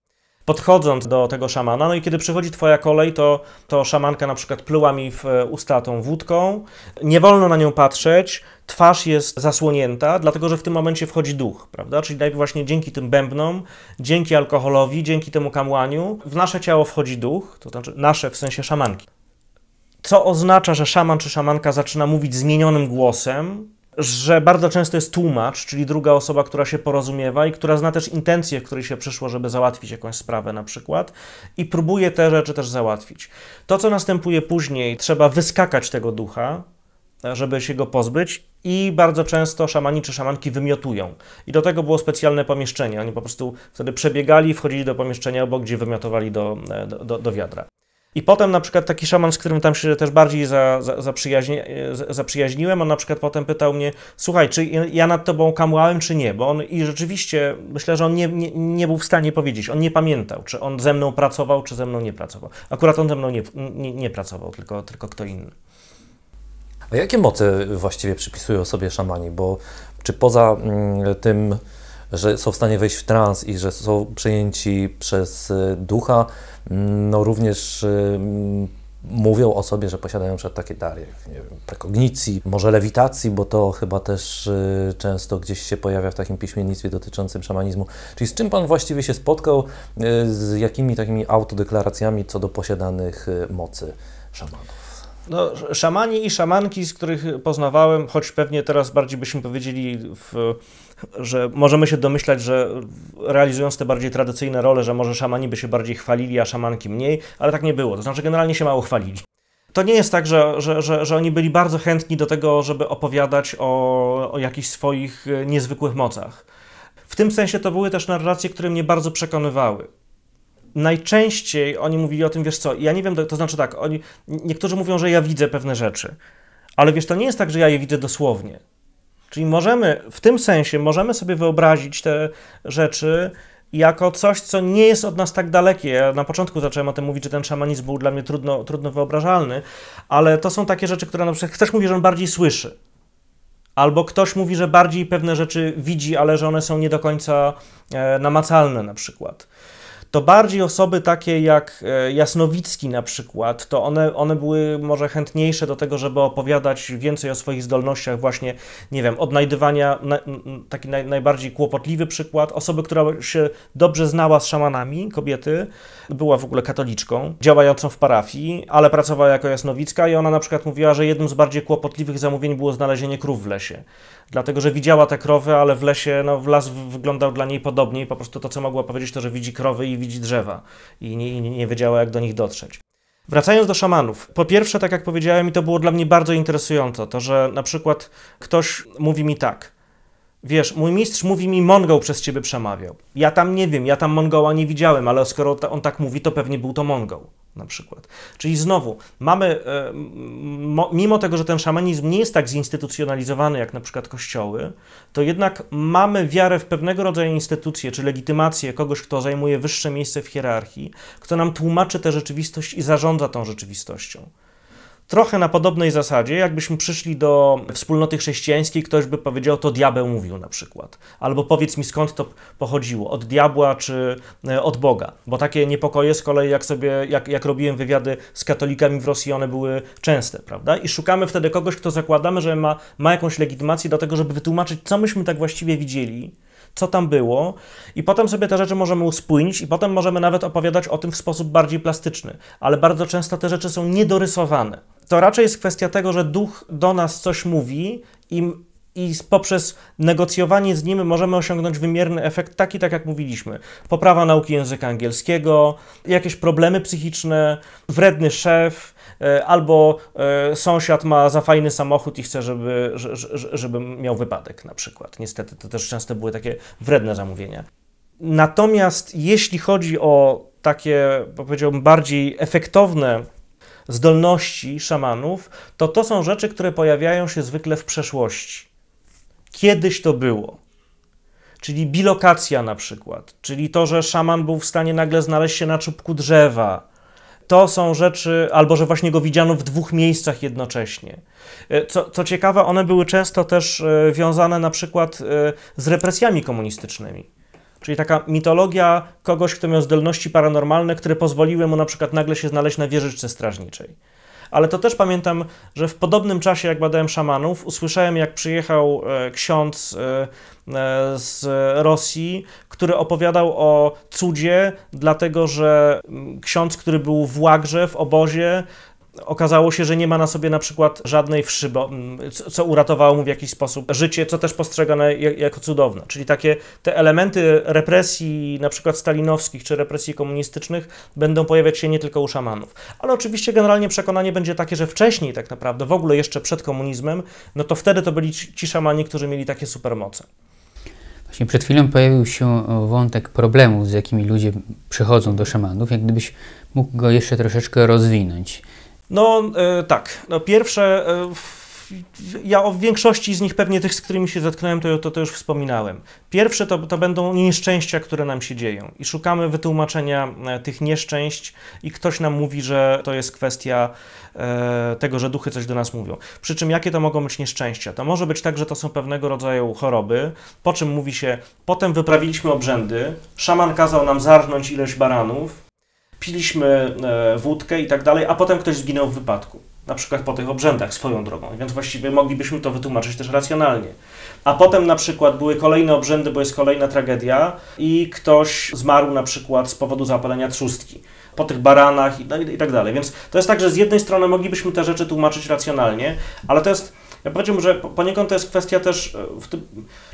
podchodząc do tego szamana. No i kiedy przychodzi twoja kolej, to, to szamanka na przykład pluła mi w e, usta tą wódką. Nie wolno na nią patrzeć, twarz jest zasłonięta, dlatego że w tym momencie wchodzi duch, prawda? Czyli najpierw właśnie dzięki tym bębnom, dzięki alkoholowi, dzięki temu kamłaniu w nasze ciało wchodzi duch, to znaczy nasze w sensie szamanki. Co oznacza, że szaman czy szamanka zaczyna mówić zmienionym głosem, że bardzo często jest tłumacz, czyli druga osoba, która się porozumiewa i która zna też intencje, w której się przyszło, żeby załatwić jakąś sprawę na przykład i próbuje te rzeczy też załatwić. To, co następuje później, trzeba wyskakać tego ducha, żeby się go pozbyć i bardzo często szamani czy szamanki wymiotują. I do tego było specjalne pomieszczenie. Oni po prostu wtedy przebiegali, wchodzili do pomieszczenia obok, gdzie wymiotowali do, do, do wiadra. I potem na przykład taki szaman, z którym tam się też bardziej za, za, zaprzyjaźni, zaprzyjaźniłem, on na przykład potem pytał mnie, słuchaj, czy ja nad tobą kamłałem, czy nie? Bo on i rzeczywiście myślę, że on nie, nie, nie był w stanie powiedzieć, on nie pamiętał, czy on ze mną pracował, czy ze mną nie pracował. Akurat on ze mną nie, nie, nie pracował, tylko, tylko kto inny. A jakie moce właściwie przypisują sobie szamani? Bo czy poza mm, tym że są w stanie wejść w trans i że są przejęci przez y, ducha, mm, no również y, mm, mówią o sobie, że posiadają przed takie dary jak nie wiem, prekognicji, tak może lewitacji, bo to chyba też y, często gdzieś się pojawia w takim piśmiennictwie dotyczącym szamanizmu. Czyli z czym Pan właściwie się spotkał, z jakimi takimi autodeklaracjami co do posiadanych mocy szamanów? No, szamani i szamanki, z których poznawałem, choć pewnie teraz bardziej byśmy powiedzieli w że możemy się domyślać, że realizując te bardziej tradycyjne role, że może szamani by się bardziej chwalili, a szamanki mniej, ale tak nie było. To znaczy, generalnie się mało chwalili. To nie jest tak, że, że, że, że oni byli bardzo chętni do tego, żeby opowiadać o, o jakichś swoich e, niezwykłych mocach. W tym sensie to były też narracje, które mnie bardzo przekonywały najczęściej oni mówili o tym, wiesz co, ja nie wiem, to znaczy tak, oni, niektórzy mówią, że ja widzę pewne rzeczy, ale wiesz, to nie jest tak, że ja je widzę dosłownie. Czyli możemy, w tym sensie, możemy sobie wyobrazić te rzeczy jako coś, co nie jest od nas tak dalekie. Ja na początku zacząłem o tym mówić, że ten szamanizm był dla mnie trudno, trudno wyobrażalny, ale to są takie rzeczy, które na przykład ktoś mówi, że on bardziej słyszy. Albo ktoś mówi, że bardziej pewne rzeczy widzi, ale że one są nie do końca e, namacalne na przykład to bardziej osoby takie jak e, Jasnowicki na przykład, to one, one były może chętniejsze do tego, żeby opowiadać więcej o swoich zdolnościach właśnie, nie wiem, odnajdywania, taki naj, najbardziej kłopotliwy przykład, osoby, która się dobrze znała z szamanami, kobiety, była w ogóle katoliczką, działającą w parafii, ale pracowała jako jasnowicka i ona na przykład mówiła, że jednym z bardziej kłopotliwych zamówień było znalezienie krów w lesie dlatego że widziała te krowy, ale w lesie no, las wyglądał dla niej podobnie i po prostu to, co mogła powiedzieć, to, że widzi krowy i widzi drzewa i nie, nie wiedziała, jak do nich dotrzeć. Wracając do szamanów. Po pierwsze, tak jak powiedziałem, i to było dla mnie bardzo interesujące, to, że na przykład ktoś mówi mi tak – Wiesz, mój mistrz mówi mi, Mongoł przez ciebie przemawiał. Ja tam nie wiem, ja tam Mongoła nie widziałem, ale skoro on tak mówi, to pewnie był to Mongoł na przykład. Czyli znowu mamy, e, mimo tego, że ten szamanizm nie jest tak zinstytucjonalizowany jak na przykład kościoły, to jednak mamy wiarę w pewnego rodzaju instytucję czy legitymację kogoś, kto zajmuje wyższe miejsce w hierarchii, kto nam tłumaczy tę rzeczywistość i zarządza tą rzeczywistością. Trochę na podobnej zasadzie, jakbyśmy przyszli do wspólnoty chrześcijańskiej, ktoś by powiedział, to diabeł mówił na przykład. Albo powiedz mi skąd to pochodziło, od diabła czy e, od Boga. Bo takie niepokoje z kolei, jak sobie, jak, jak robiłem wywiady z katolikami w Rosji, one były częste, prawda? I szukamy wtedy kogoś, kto zakładamy, że ma, ma jakąś legitymację do tego, żeby wytłumaczyć, co myśmy tak właściwie widzieli co tam było, i potem sobie te rzeczy możemy uspójnić, i potem możemy nawet opowiadać o tym w sposób bardziej plastyczny. Ale bardzo często te rzeczy są niedorysowane. To raczej jest kwestia tego, że duch do nas coś mówi i i poprzez negocjowanie z nim możemy osiągnąć wymierny efekt, taki tak jak mówiliśmy. Poprawa nauki języka angielskiego, jakieś problemy psychiczne, wredny szef, e, albo e, sąsiad ma za fajny samochód i chce, żeby, żeby miał wypadek na przykład. Niestety to też często były takie wredne zamówienia. Natomiast jeśli chodzi o takie, powiedziałbym, bardziej efektowne zdolności szamanów, to to są rzeczy, które pojawiają się zwykle w przeszłości. Kiedyś to było. Czyli bilokacja na przykład, czyli to, że szaman był w stanie nagle znaleźć się na czubku drzewa. To są rzeczy, albo że właśnie go widziano w dwóch miejscach jednocześnie. E, co, co ciekawe, one były często też e, wiązane na przykład e, z represjami komunistycznymi. Czyli taka mitologia kogoś, kto miał zdolności paranormalne, które pozwoliły mu na przykład nagle się znaleźć na wieżyczce strażniczej ale to też pamiętam, że w podobnym czasie, jak badałem szamanów, usłyszałem, jak przyjechał e, ksiądz e, e, z Rosji, który opowiadał o cudzie, dlatego że mm, ksiądz, który był w Łagrze, w obozie, okazało się, że nie ma na sobie na przykład żadnej wszy, bo, mm, co uratowało mu w jakiś sposób życie, co też postrzegane jako cudowne. Czyli takie te elementy represji na przykład stalinowskich czy represji komunistycznych będą pojawiać się nie tylko u szamanów. Ale oczywiście generalnie przekonanie będzie takie, że wcześniej tak naprawdę, w ogóle jeszcze przed komunizmem, no to wtedy to byli ci szamani, którzy mieli takie supermoce. Właśnie przed chwilą pojawił się wątek problemów, z jakimi ludzie przychodzą do szamanów. Jak gdybyś mógł go jeszcze troszeczkę rozwinąć. No e, tak, no pierwsze, e, ja o większości z nich, pewnie tych, z którymi się zetknąłem, to, to, to już wspominałem. Pierwsze to, to będą nieszczęścia, które nam się dzieją i szukamy wytłumaczenia e, tych nieszczęść i ktoś nam mówi, że to jest kwestia tego, że duchy coś do nas mówią. Przy czym jakie to mogą być nieszczęścia? To może być tak, że to są pewnego rodzaju choroby, po czym mówi się, potem wyprawiliśmy obrzędy, szaman kazał nam zarżnąć ileś baranów, piliśmy e, wódkę i tak dalej, a potem ktoś zginął w wypadku. Na przykład po tych obrzędach swoją drogą, więc właściwie moglibyśmy to wytłumaczyć też racjonalnie. A potem na przykład były kolejne obrzędy, bo jest kolejna tragedia i ktoś zmarł na przykład z powodu zapalenia trzustki po tych baranach no i, i tak dalej. Więc to jest tak, że z jednej strony moglibyśmy te rzeczy tłumaczyć racjonalnie, ale to jest, ja powiedziałbym, że poniekąd to jest kwestia też, e, tym,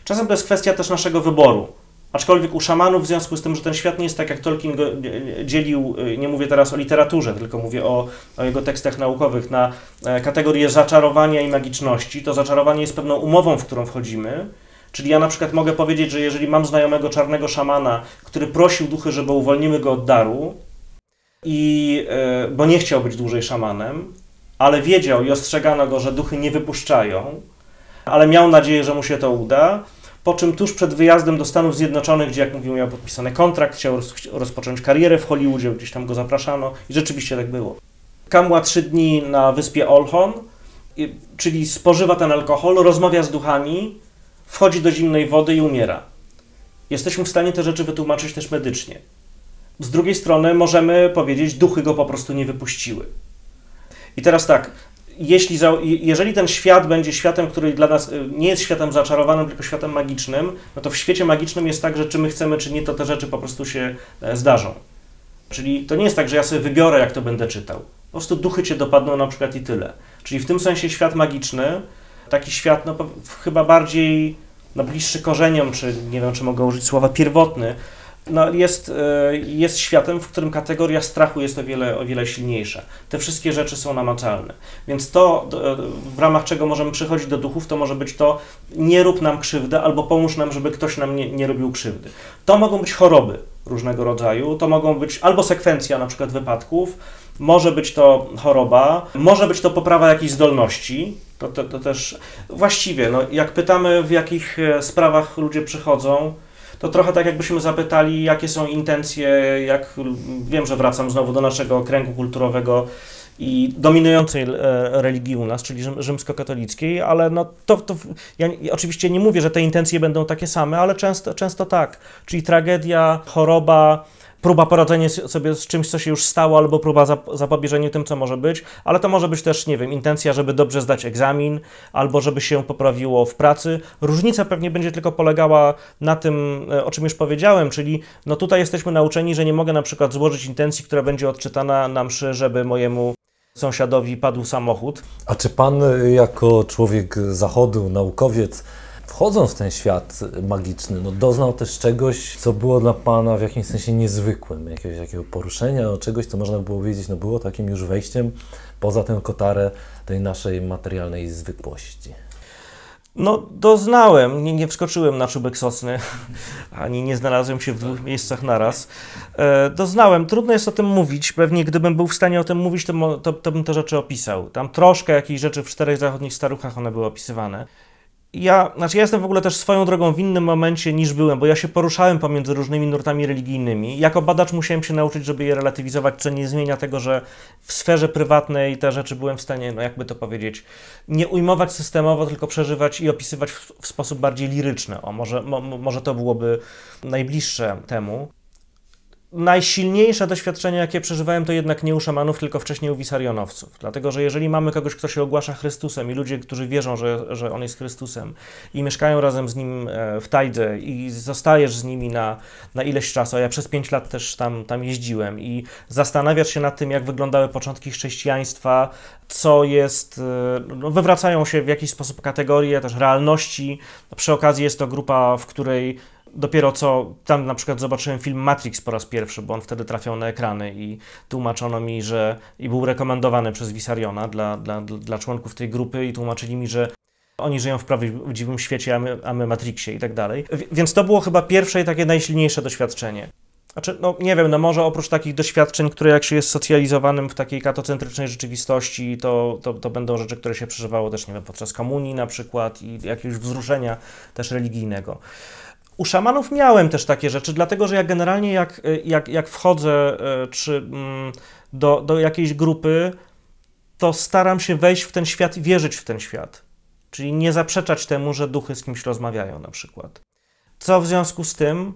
czasem to jest kwestia też naszego wyboru Aczkolwiek u szamanów, w związku z tym, że ten świat nie jest tak, jak Tolkien go e, dzielił, e, nie mówię teraz o literaturze, tylko mówię o, o jego tekstach naukowych, na e, kategorię zaczarowania i magiczności, to zaczarowanie jest pewną umową, w którą wchodzimy. Czyli ja na przykład mogę powiedzieć, że jeżeli mam znajomego czarnego szamana, który prosił duchy, żeby uwolnimy go od daru, i, bo nie chciał być dłużej szamanem, ale wiedział i ostrzegano go, że duchy nie wypuszczają, ale miał nadzieję, że mu się to uda, po czym tuż przed wyjazdem do Stanów Zjednoczonych, gdzie jak mówił miał podpisany kontrakt, chciał rozpocząć karierę w Hollywoodzie, gdzieś tam go zapraszano i rzeczywiście tak było. Kamła trzy dni na wyspie Olhon, czyli spożywa ten alkohol, rozmawia z duchami, wchodzi do zimnej wody i umiera. Jesteśmy w stanie te rzeczy wytłumaczyć też medycznie. Z drugiej strony możemy powiedzieć, duchy go po prostu nie wypuściły. I teraz tak, jeśli za, jeżeli ten świat będzie światem, który dla nas y, nie jest światem zaczarowanym, tylko światem magicznym, no to w świecie magicznym jest tak, że czy my chcemy, czy nie, to te rzeczy po prostu się e, zdarzą. Czyli to nie jest tak, że ja sobie wybiorę, jak to będę czytał. Po prostu duchy cię dopadną na przykład i tyle. Czyli w tym sensie świat magiczny, taki świat no, chyba bardziej no, bliższy korzeniom, czy nie wiem, czy mogę użyć słowa pierwotny, no, jest, e, jest światem, w którym kategoria strachu jest o wiele, o wiele silniejsza. Te wszystkie rzeczy są namacalne. Więc to, w ramach czego możemy przychodzić do duchów, to może być to nie rób nam krzywdy, albo pomóż nam, żeby ktoś nam nie, nie robił krzywdy. To mogą być choroby różnego rodzaju, to mogą być albo sekwencja na przykład wypadków, może być to choroba, może być to poprawa jakiejś zdolności. To, to, to też właściwie, no, jak pytamy, w jakich e, sprawach ludzie przychodzą, to trochę tak jakbyśmy zapytali, jakie są intencje, jak wiem, że wracam znowu do naszego kręgu kulturowego i dominującej e, religii u nas, czyli rzymskokatolickiej, ale no to, to ja oczywiście nie mówię, że te intencje będą takie same, ale często, często tak. Czyli tragedia, choroba, próba poradzenia sobie z czymś, co się już stało, albo próba zapobieżenia tym, co może być, ale to może być też, nie wiem, intencja, żeby dobrze zdać egzamin, albo żeby się poprawiło w pracy. Różnica pewnie będzie tylko polegała na tym, e, o czym już powiedziałem, czyli no tutaj jesteśmy nauczeni, że nie mogę na przykład złożyć intencji, która będzie odczytana na mszy, żeby mojemu sąsiadowi padł samochód. A czy pan e, jako człowiek zachodu, naukowiec, wchodząc w ten świat magiczny, no doznał też czegoś, co było dla Pana w jakimś sensie niezwykłym, jakiegoś takiego poruszenia, no, czegoś, co można było wiedzieć, no było takim już wejściem poza tę kotarę tej naszej materialnej zwykłości. No, doznałem, nie, nie wskoczyłem na czubek sosny, ani nie znalazłem się w dwóch miejscach naraz. E, doznałem, trudno jest o tym mówić, pewnie gdybym był w stanie o tym mówić, to, to, to bym te rzeczy opisał. Tam troszkę jakichś rzeczy w czterech zachodnich staruchach one były opisywane ja, znaczy ja jestem w ogóle też swoją drogą w innym momencie niż byłem, bo ja się poruszałem pomiędzy różnymi nurtami religijnymi. Jako badacz musiałem się nauczyć, żeby je relatywizować, co nie zmienia tego, że w sferze prywatnej te rzeczy byłem w stanie, no jakby to powiedzieć, nie ujmować systemowo, tylko przeżywać i opisywać w, w sposób bardziej liryczny. O, może, mo, może to byłoby najbliższe temu najsilniejsze doświadczenie, jakie przeżywałem, to jednak nie u szamanów, tylko wcześniej u wisarionowców. Dlatego, że jeżeli mamy kogoś, kto się ogłasza Chrystusem i ludzie, którzy wierzą, że, że On jest Chrystusem i mieszkają razem z Nim e, w Tajdze i zostajesz z nimi na, na ileś czasu, a ja przez pięć lat też tam, tam jeździłem i zastanawiasz się nad tym, jak wyglądały początki chrześcijaństwa, co jest, e, no, wywracają się w jakiś sposób kategorie też realności. Przy okazji jest to grupa, w której dopiero co tam na przykład zobaczyłem film Matrix po raz pierwszy, bo on wtedy trafiał na ekrany i tłumaczono mi, że i był rekomendowany przez Visariona dla, dla, dla członków tej grupy i tłumaczyli mi, że oni żyją w prawdziwym świecie, a my, a my Matrixie i tak dalej. Więc to było chyba pierwsze i takie najsilniejsze doświadczenie. Znaczy, no nie wiem, no może oprócz takich doświadczeń, które jak się jest socjalizowanym w takiej katocentrycznej rzeczywistości, to, to, to będą rzeczy, które się przeżywało też, nie wiem, podczas komunii na przykład i jakiegoś wzruszenia też religijnego. U szamanów miałem też takie rzeczy, dlatego że ja generalnie jak, y, jak, jak wchodzę y, czy mm, do, do jakiejś grupy, to staram się wejść w ten świat i wierzyć w ten świat. Czyli nie zaprzeczać temu, że duchy z kimś rozmawiają na przykład. Co w związku z tym,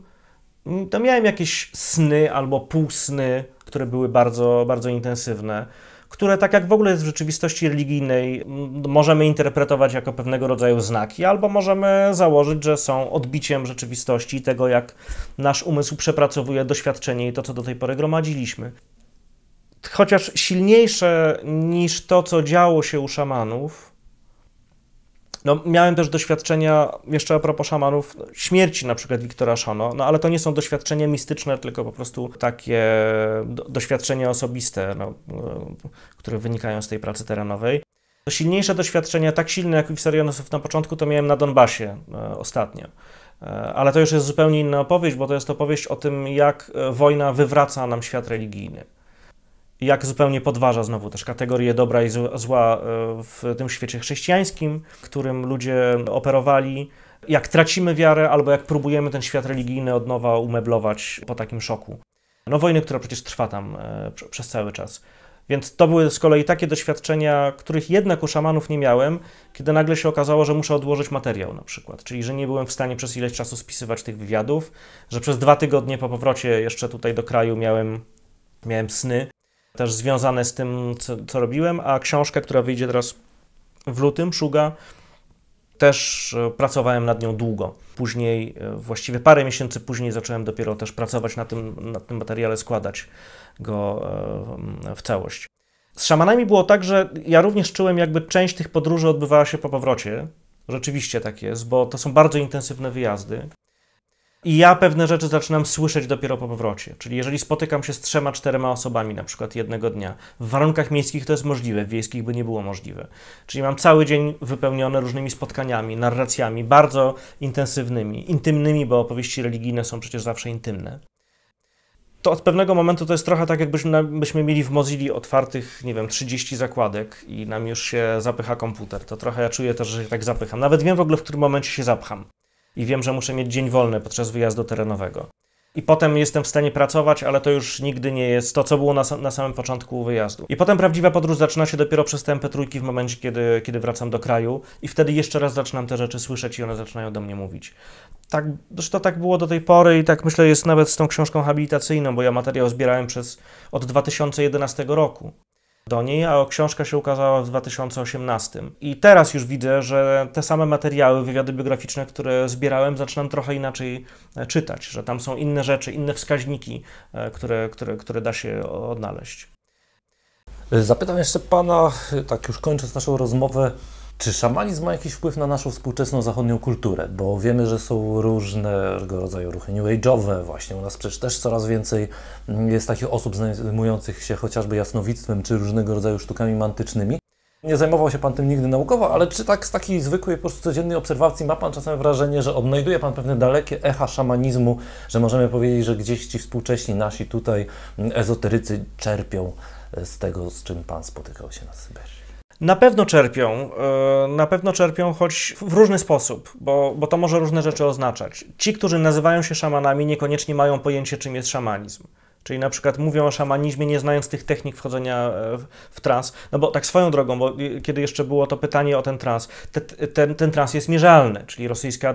mm, to miałem jakieś sny albo półsny, które były bardzo, bardzo intensywne które tak jak w ogóle jest w rzeczywistości religijnej, możemy interpretować jako pewnego rodzaju znaki, albo możemy założyć, że są odbiciem rzeczywistości tego, jak nasz umysł przepracowuje doświadczenie i to, co do tej pory gromadziliśmy. Chociaż silniejsze niż to, co działo się u szamanów, no, miałem też doświadczenia, jeszcze a propos szamanów, śmierci na przykład Wiktora Szano, no ale to nie są doświadczenia mistyczne, tylko po prostu takie doświadczenia osobiste, no, e, które wynikają z tej pracy terenowej. To silniejsze doświadczenia, tak silne jak Wissarionosów na początku, to miałem na Donbasie e, ostatnio. E, ale to już jest zupełnie inna opowieść, bo to jest opowieść o tym, jak e, wojna wywraca nam świat religijny jak zupełnie podważa znowu też kategorię dobra i zła e, w tym świecie chrześcijańskim, w którym ludzie operowali. Jak tracimy wiarę, albo jak próbujemy ten świat religijny od nowa umeblować po takim szoku. No, wojny, która przecież trwa tam e, przez cały czas. Więc to były z kolei takie doświadczenia, których jednak u szamanów nie miałem, kiedy nagle się okazało, że muszę odłożyć materiał na przykład. Czyli, że nie byłem w stanie przez ileś czasu spisywać tych wywiadów, że przez dwa tygodnie po powrocie jeszcze tutaj do kraju miałem, miałem sny, też związane z tym, co, co robiłem, a książkę, która wyjdzie teraz w lutym, Szuga, też e, pracowałem nad nią długo. Później, e, właściwie parę miesięcy później, zacząłem dopiero też pracować na tym, na tym materiale, składać go e, w całość. Z szamanami było tak, że ja również czułem, jakby część tych podróży odbywała się po powrocie. Rzeczywiście tak jest, bo to są bardzo intensywne wyjazdy. I ja pewne rzeczy zaczynam słyszeć dopiero po powrocie. Czyli jeżeli spotykam się z trzema, czterema osobami na przykład jednego dnia, w warunkach miejskich to jest możliwe, w wiejskich by nie było możliwe. Czyli mam cały dzień wypełniony różnymi spotkaniami, narracjami, bardzo intensywnymi, intymnymi, bo opowieści religijne są przecież zawsze intymne to od pewnego momentu to jest trochę tak, jakbyśmy byśmy mieli w Mozilla otwartych, nie wiem, 30 zakładek i nam już się zapycha komputer. To trochę ja czuję też, że się tak zapycham. Nawet wiem w ogóle, w którym momencie się zapcham i wiem, że muszę mieć dzień wolny podczas wyjazdu terenowego. I potem jestem w stanie pracować, ale to już nigdy nie jest to, co było na, na samym początku wyjazdu. I potem prawdziwa podróż zaczyna się dopiero przez te MP3 w momencie, kiedy, kiedy wracam do kraju i wtedy jeszcze raz zaczynam te rzeczy słyszeć i one zaczynają do mnie mówić. Tak, to tak było do tej pory i tak myślę jest nawet z tą książką habilitacyjną, bo ja materiał zbierałem przez od 2011 roku do niej, a książka się ukazała w 2018. I teraz już widzę, że te same materiały, wywiady biograficzne, które zbierałem, zaczynam trochę inaczej e, czytać, że tam są inne rzeczy, inne wskaźniki, e, które, które, które da się odnaleźć. Zapytam jeszcze Pana, tak już kończąc naszą rozmowę, czy szamanizm ma jakiś wpływ na naszą współczesną zachodnią kulturę? Bo wiemy, że są różnego rodzaju ruchy new age'owe, właśnie u nas przecież też coraz więcej mm, jest takich osób zajmujących się chociażby jasnowictwem czy różnego rodzaju sztukami mantycznymi. Nie zajmował się Pan tym nigdy naukowo, ale czy tak z takiej zwykłej, po prostu codziennej obserwacji ma Pan czasem wrażenie, że odnajduje Pan pewne dalekie echa szamanizmu, że możemy powiedzieć, że gdzieś ci współcześni nasi tutaj mm, ezoterycy czerpią e, z tego, z czym Pan spotykał się na Syberii? Na pewno czerpią, e, na pewno czerpią, choć w różny sposób, bo, bo to może różne rzeczy oznaczać. Ci, którzy nazywają się szamanami, niekoniecznie mają pojęcie, czym jest szamanizm. Czyli na przykład mówią o szamanizmie, nie znając tych technik wchodzenia e, w trans. No bo tak swoją drogą, bo e, kiedy jeszcze było to pytanie o ten trans, te, ten, ten trans jest mierzalny, czyli Rosyjska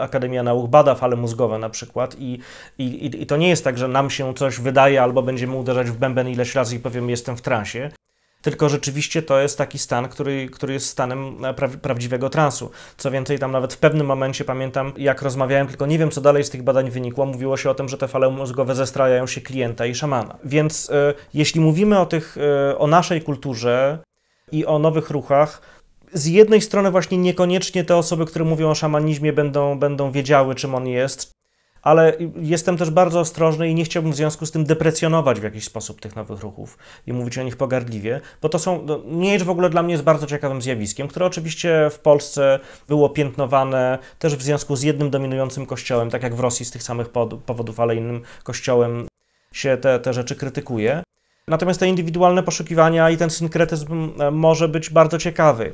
Akademia Nauk bada fale mózgowe na przykład i, i, i to nie jest tak, że nam się coś wydaje albo będziemy uderzać w bęben ileś razy i powiem jestem w transie tylko rzeczywiście to jest taki stan, który, który jest stanem e, pra prawdziwego transu. Co więcej, tam nawet w pewnym momencie pamiętam, jak rozmawiałem, tylko nie wiem, co dalej z tych badań wynikło, mówiło się o tym, że te fale mózgowe zestrajają się klienta i szamana. Więc y, jeśli mówimy o tych, y, o naszej kulturze i o nowych ruchach, z jednej strony właśnie niekoniecznie te osoby, które mówią o szamanizmie będą, będą wiedziały, czym on jest, ale jestem też bardzo ostrożny i nie chciałbym w związku z tym deprecjonować w jakiś sposób tych nowych ruchów i mówić o nich pogardliwie, bo to są, nieć no, w ogóle dla mnie jest bardzo ciekawym zjawiskiem, które oczywiście w Polsce było piętnowane też w związku z jednym dominującym kościołem, tak jak w Rosji z tych samych powodów, ale innym kościołem się te, te rzeczy krytykuje. Natomiast te indywidualne poszukiwania i ten synkretyzm e, może być bardzo ciekawy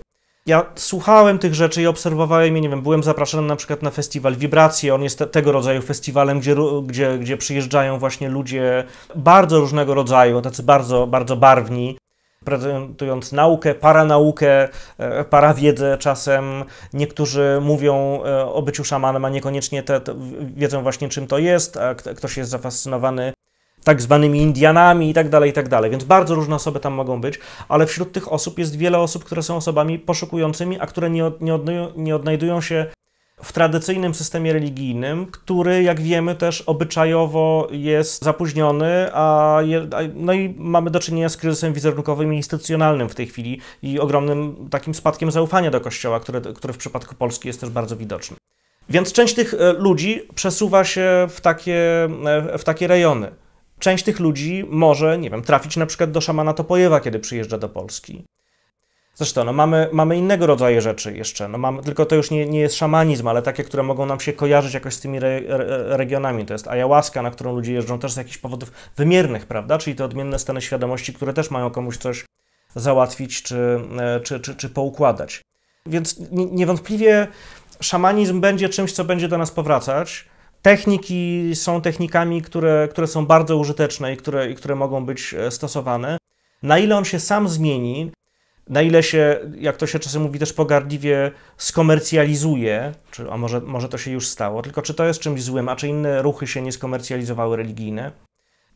ja słuchałem tych rzeczy i obserwowałem je, nie wiem, byłem zapraszany na przykład na festiwal Wibracje, on jest te, tego rodzaju festiwalem, gdzie, gdzie, gdzie przyjeżdżają właśnie ludzie bardzo różnego rodzaju, tacy bardzo, bardzo barwni, prezentując naukę, paranaukę, e, parawiedzę czasem. Niektórzy mówią e, o byciu szamanem, a niekoniecznie te, te wiedzą właśnie czym to jest, a ktoś jest zafascynowany tak zwanymi Indianami i tak dalej, i tak dalej. Więc bardzo różne osoby tam mogą być, ale wśród tych osób jest wiele osób, które są osobami poszukującymi, a które nie, od, nie, odnajdują, nie odnajdują się w tradycyjnym systemie religijnym, który, jak wiemy, też obyczajowo jest zapóźniony, a, je, a no i mamy do czynienia z kryzysem wizerunkowym i instytucjonalnym w tej chwili i ogromnym takim spadkiem zaufania do Kościoła, który w przypadku Polski jest też bardzo widoczny. Więc część tych e, ludzi przesuwa się w takie, e, w takie rejony część tych ludzi może, nie wiem, trafić na przykład do szamana Topojewa, kiedy przyjeżdża do Polski. Zresztą no, mamy, mamy innego rodzaju rzeczy jeszcze, no, mamy, tylko to już nie, nie jest szamanizm, ale takie, które mogą nam się kojarzyć jakoś z tymi re, re, regionami. To jest ayahuasca, na którą ludzie jeżdżą też z jakichś powodów wymiernych, prawda? Czyli te odmienne stany świadomości, które też mają komuś coś załatwić czy, e, czy, czy, czy poukładać. Więc niewątpliwie szamanizm będzie czymś, co będzie do nas powracać. Techniki są technikami, które, które są bardzo użyteczne i które, i które mogą być e, stosowane. Na ile on się sam zmieni, na ile się, jak to się czasem mówi, też pogardliwie skomercjalizuje, czy, a może, może to się już stało, tylko czy to jest czymś złym, a czy inne ruchy się nie skomercjalizowały religijne?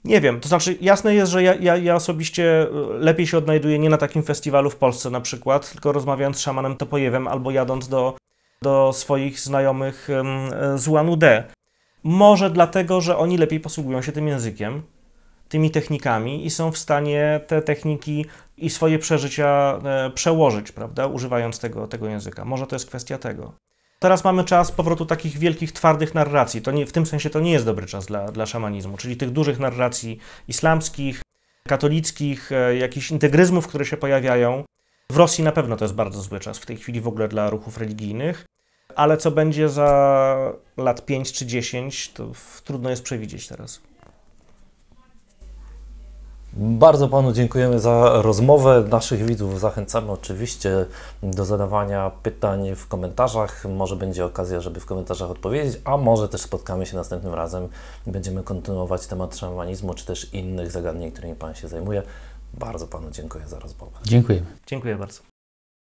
Nie wiem, to znaczy jasne jest, że ja, ja, ja osobiście e, lepiej się odnajduję nie na takim festiwalu w Polsce na przykład, tylko rozmawiając z szamanem Topojewem albo jadąc do, do swoich znajomych e, z Ulan UD. Może dlatego, że oni lepiej posługują się tym językiem, tymi technikami i są w stanie te techniki i swoje przeżycia e, przełożyć, prawda, używając tego, tego języka. Może to jest kwestia tego. Teraz mamy czas powrotu takich wielkich, twardych narracji. To nie, w tym sensie to nie jest dobry czas dla, dla szamanizmu, czyli tych dużych narracji islamskich, katolickich, e, jakichś integryzmów, które się pojawiają. W Rosji na pewno to jest bardzo zły czas w tej chwili w ogóle dla ruchów religijnych. Ale co będzie za lat 5 czy 10, to trudno jest przewidzieć teraz. Bardzo panu dziękujemy za rozmowę. Naszych widzów zachęcamy oczywiście do zadawania pytań w komentarzach. Może będzie okazja, żeby w komentarzach odpowiedzieć, a może też spotkamy się następnym razem i będziemy kontynuować temat szamanizmu czy też innych zagadnień, którymi pan się zajmuje. Bardzo panu dziękuję za rozmowę. Dziękujemy. Dziękuję bardzo.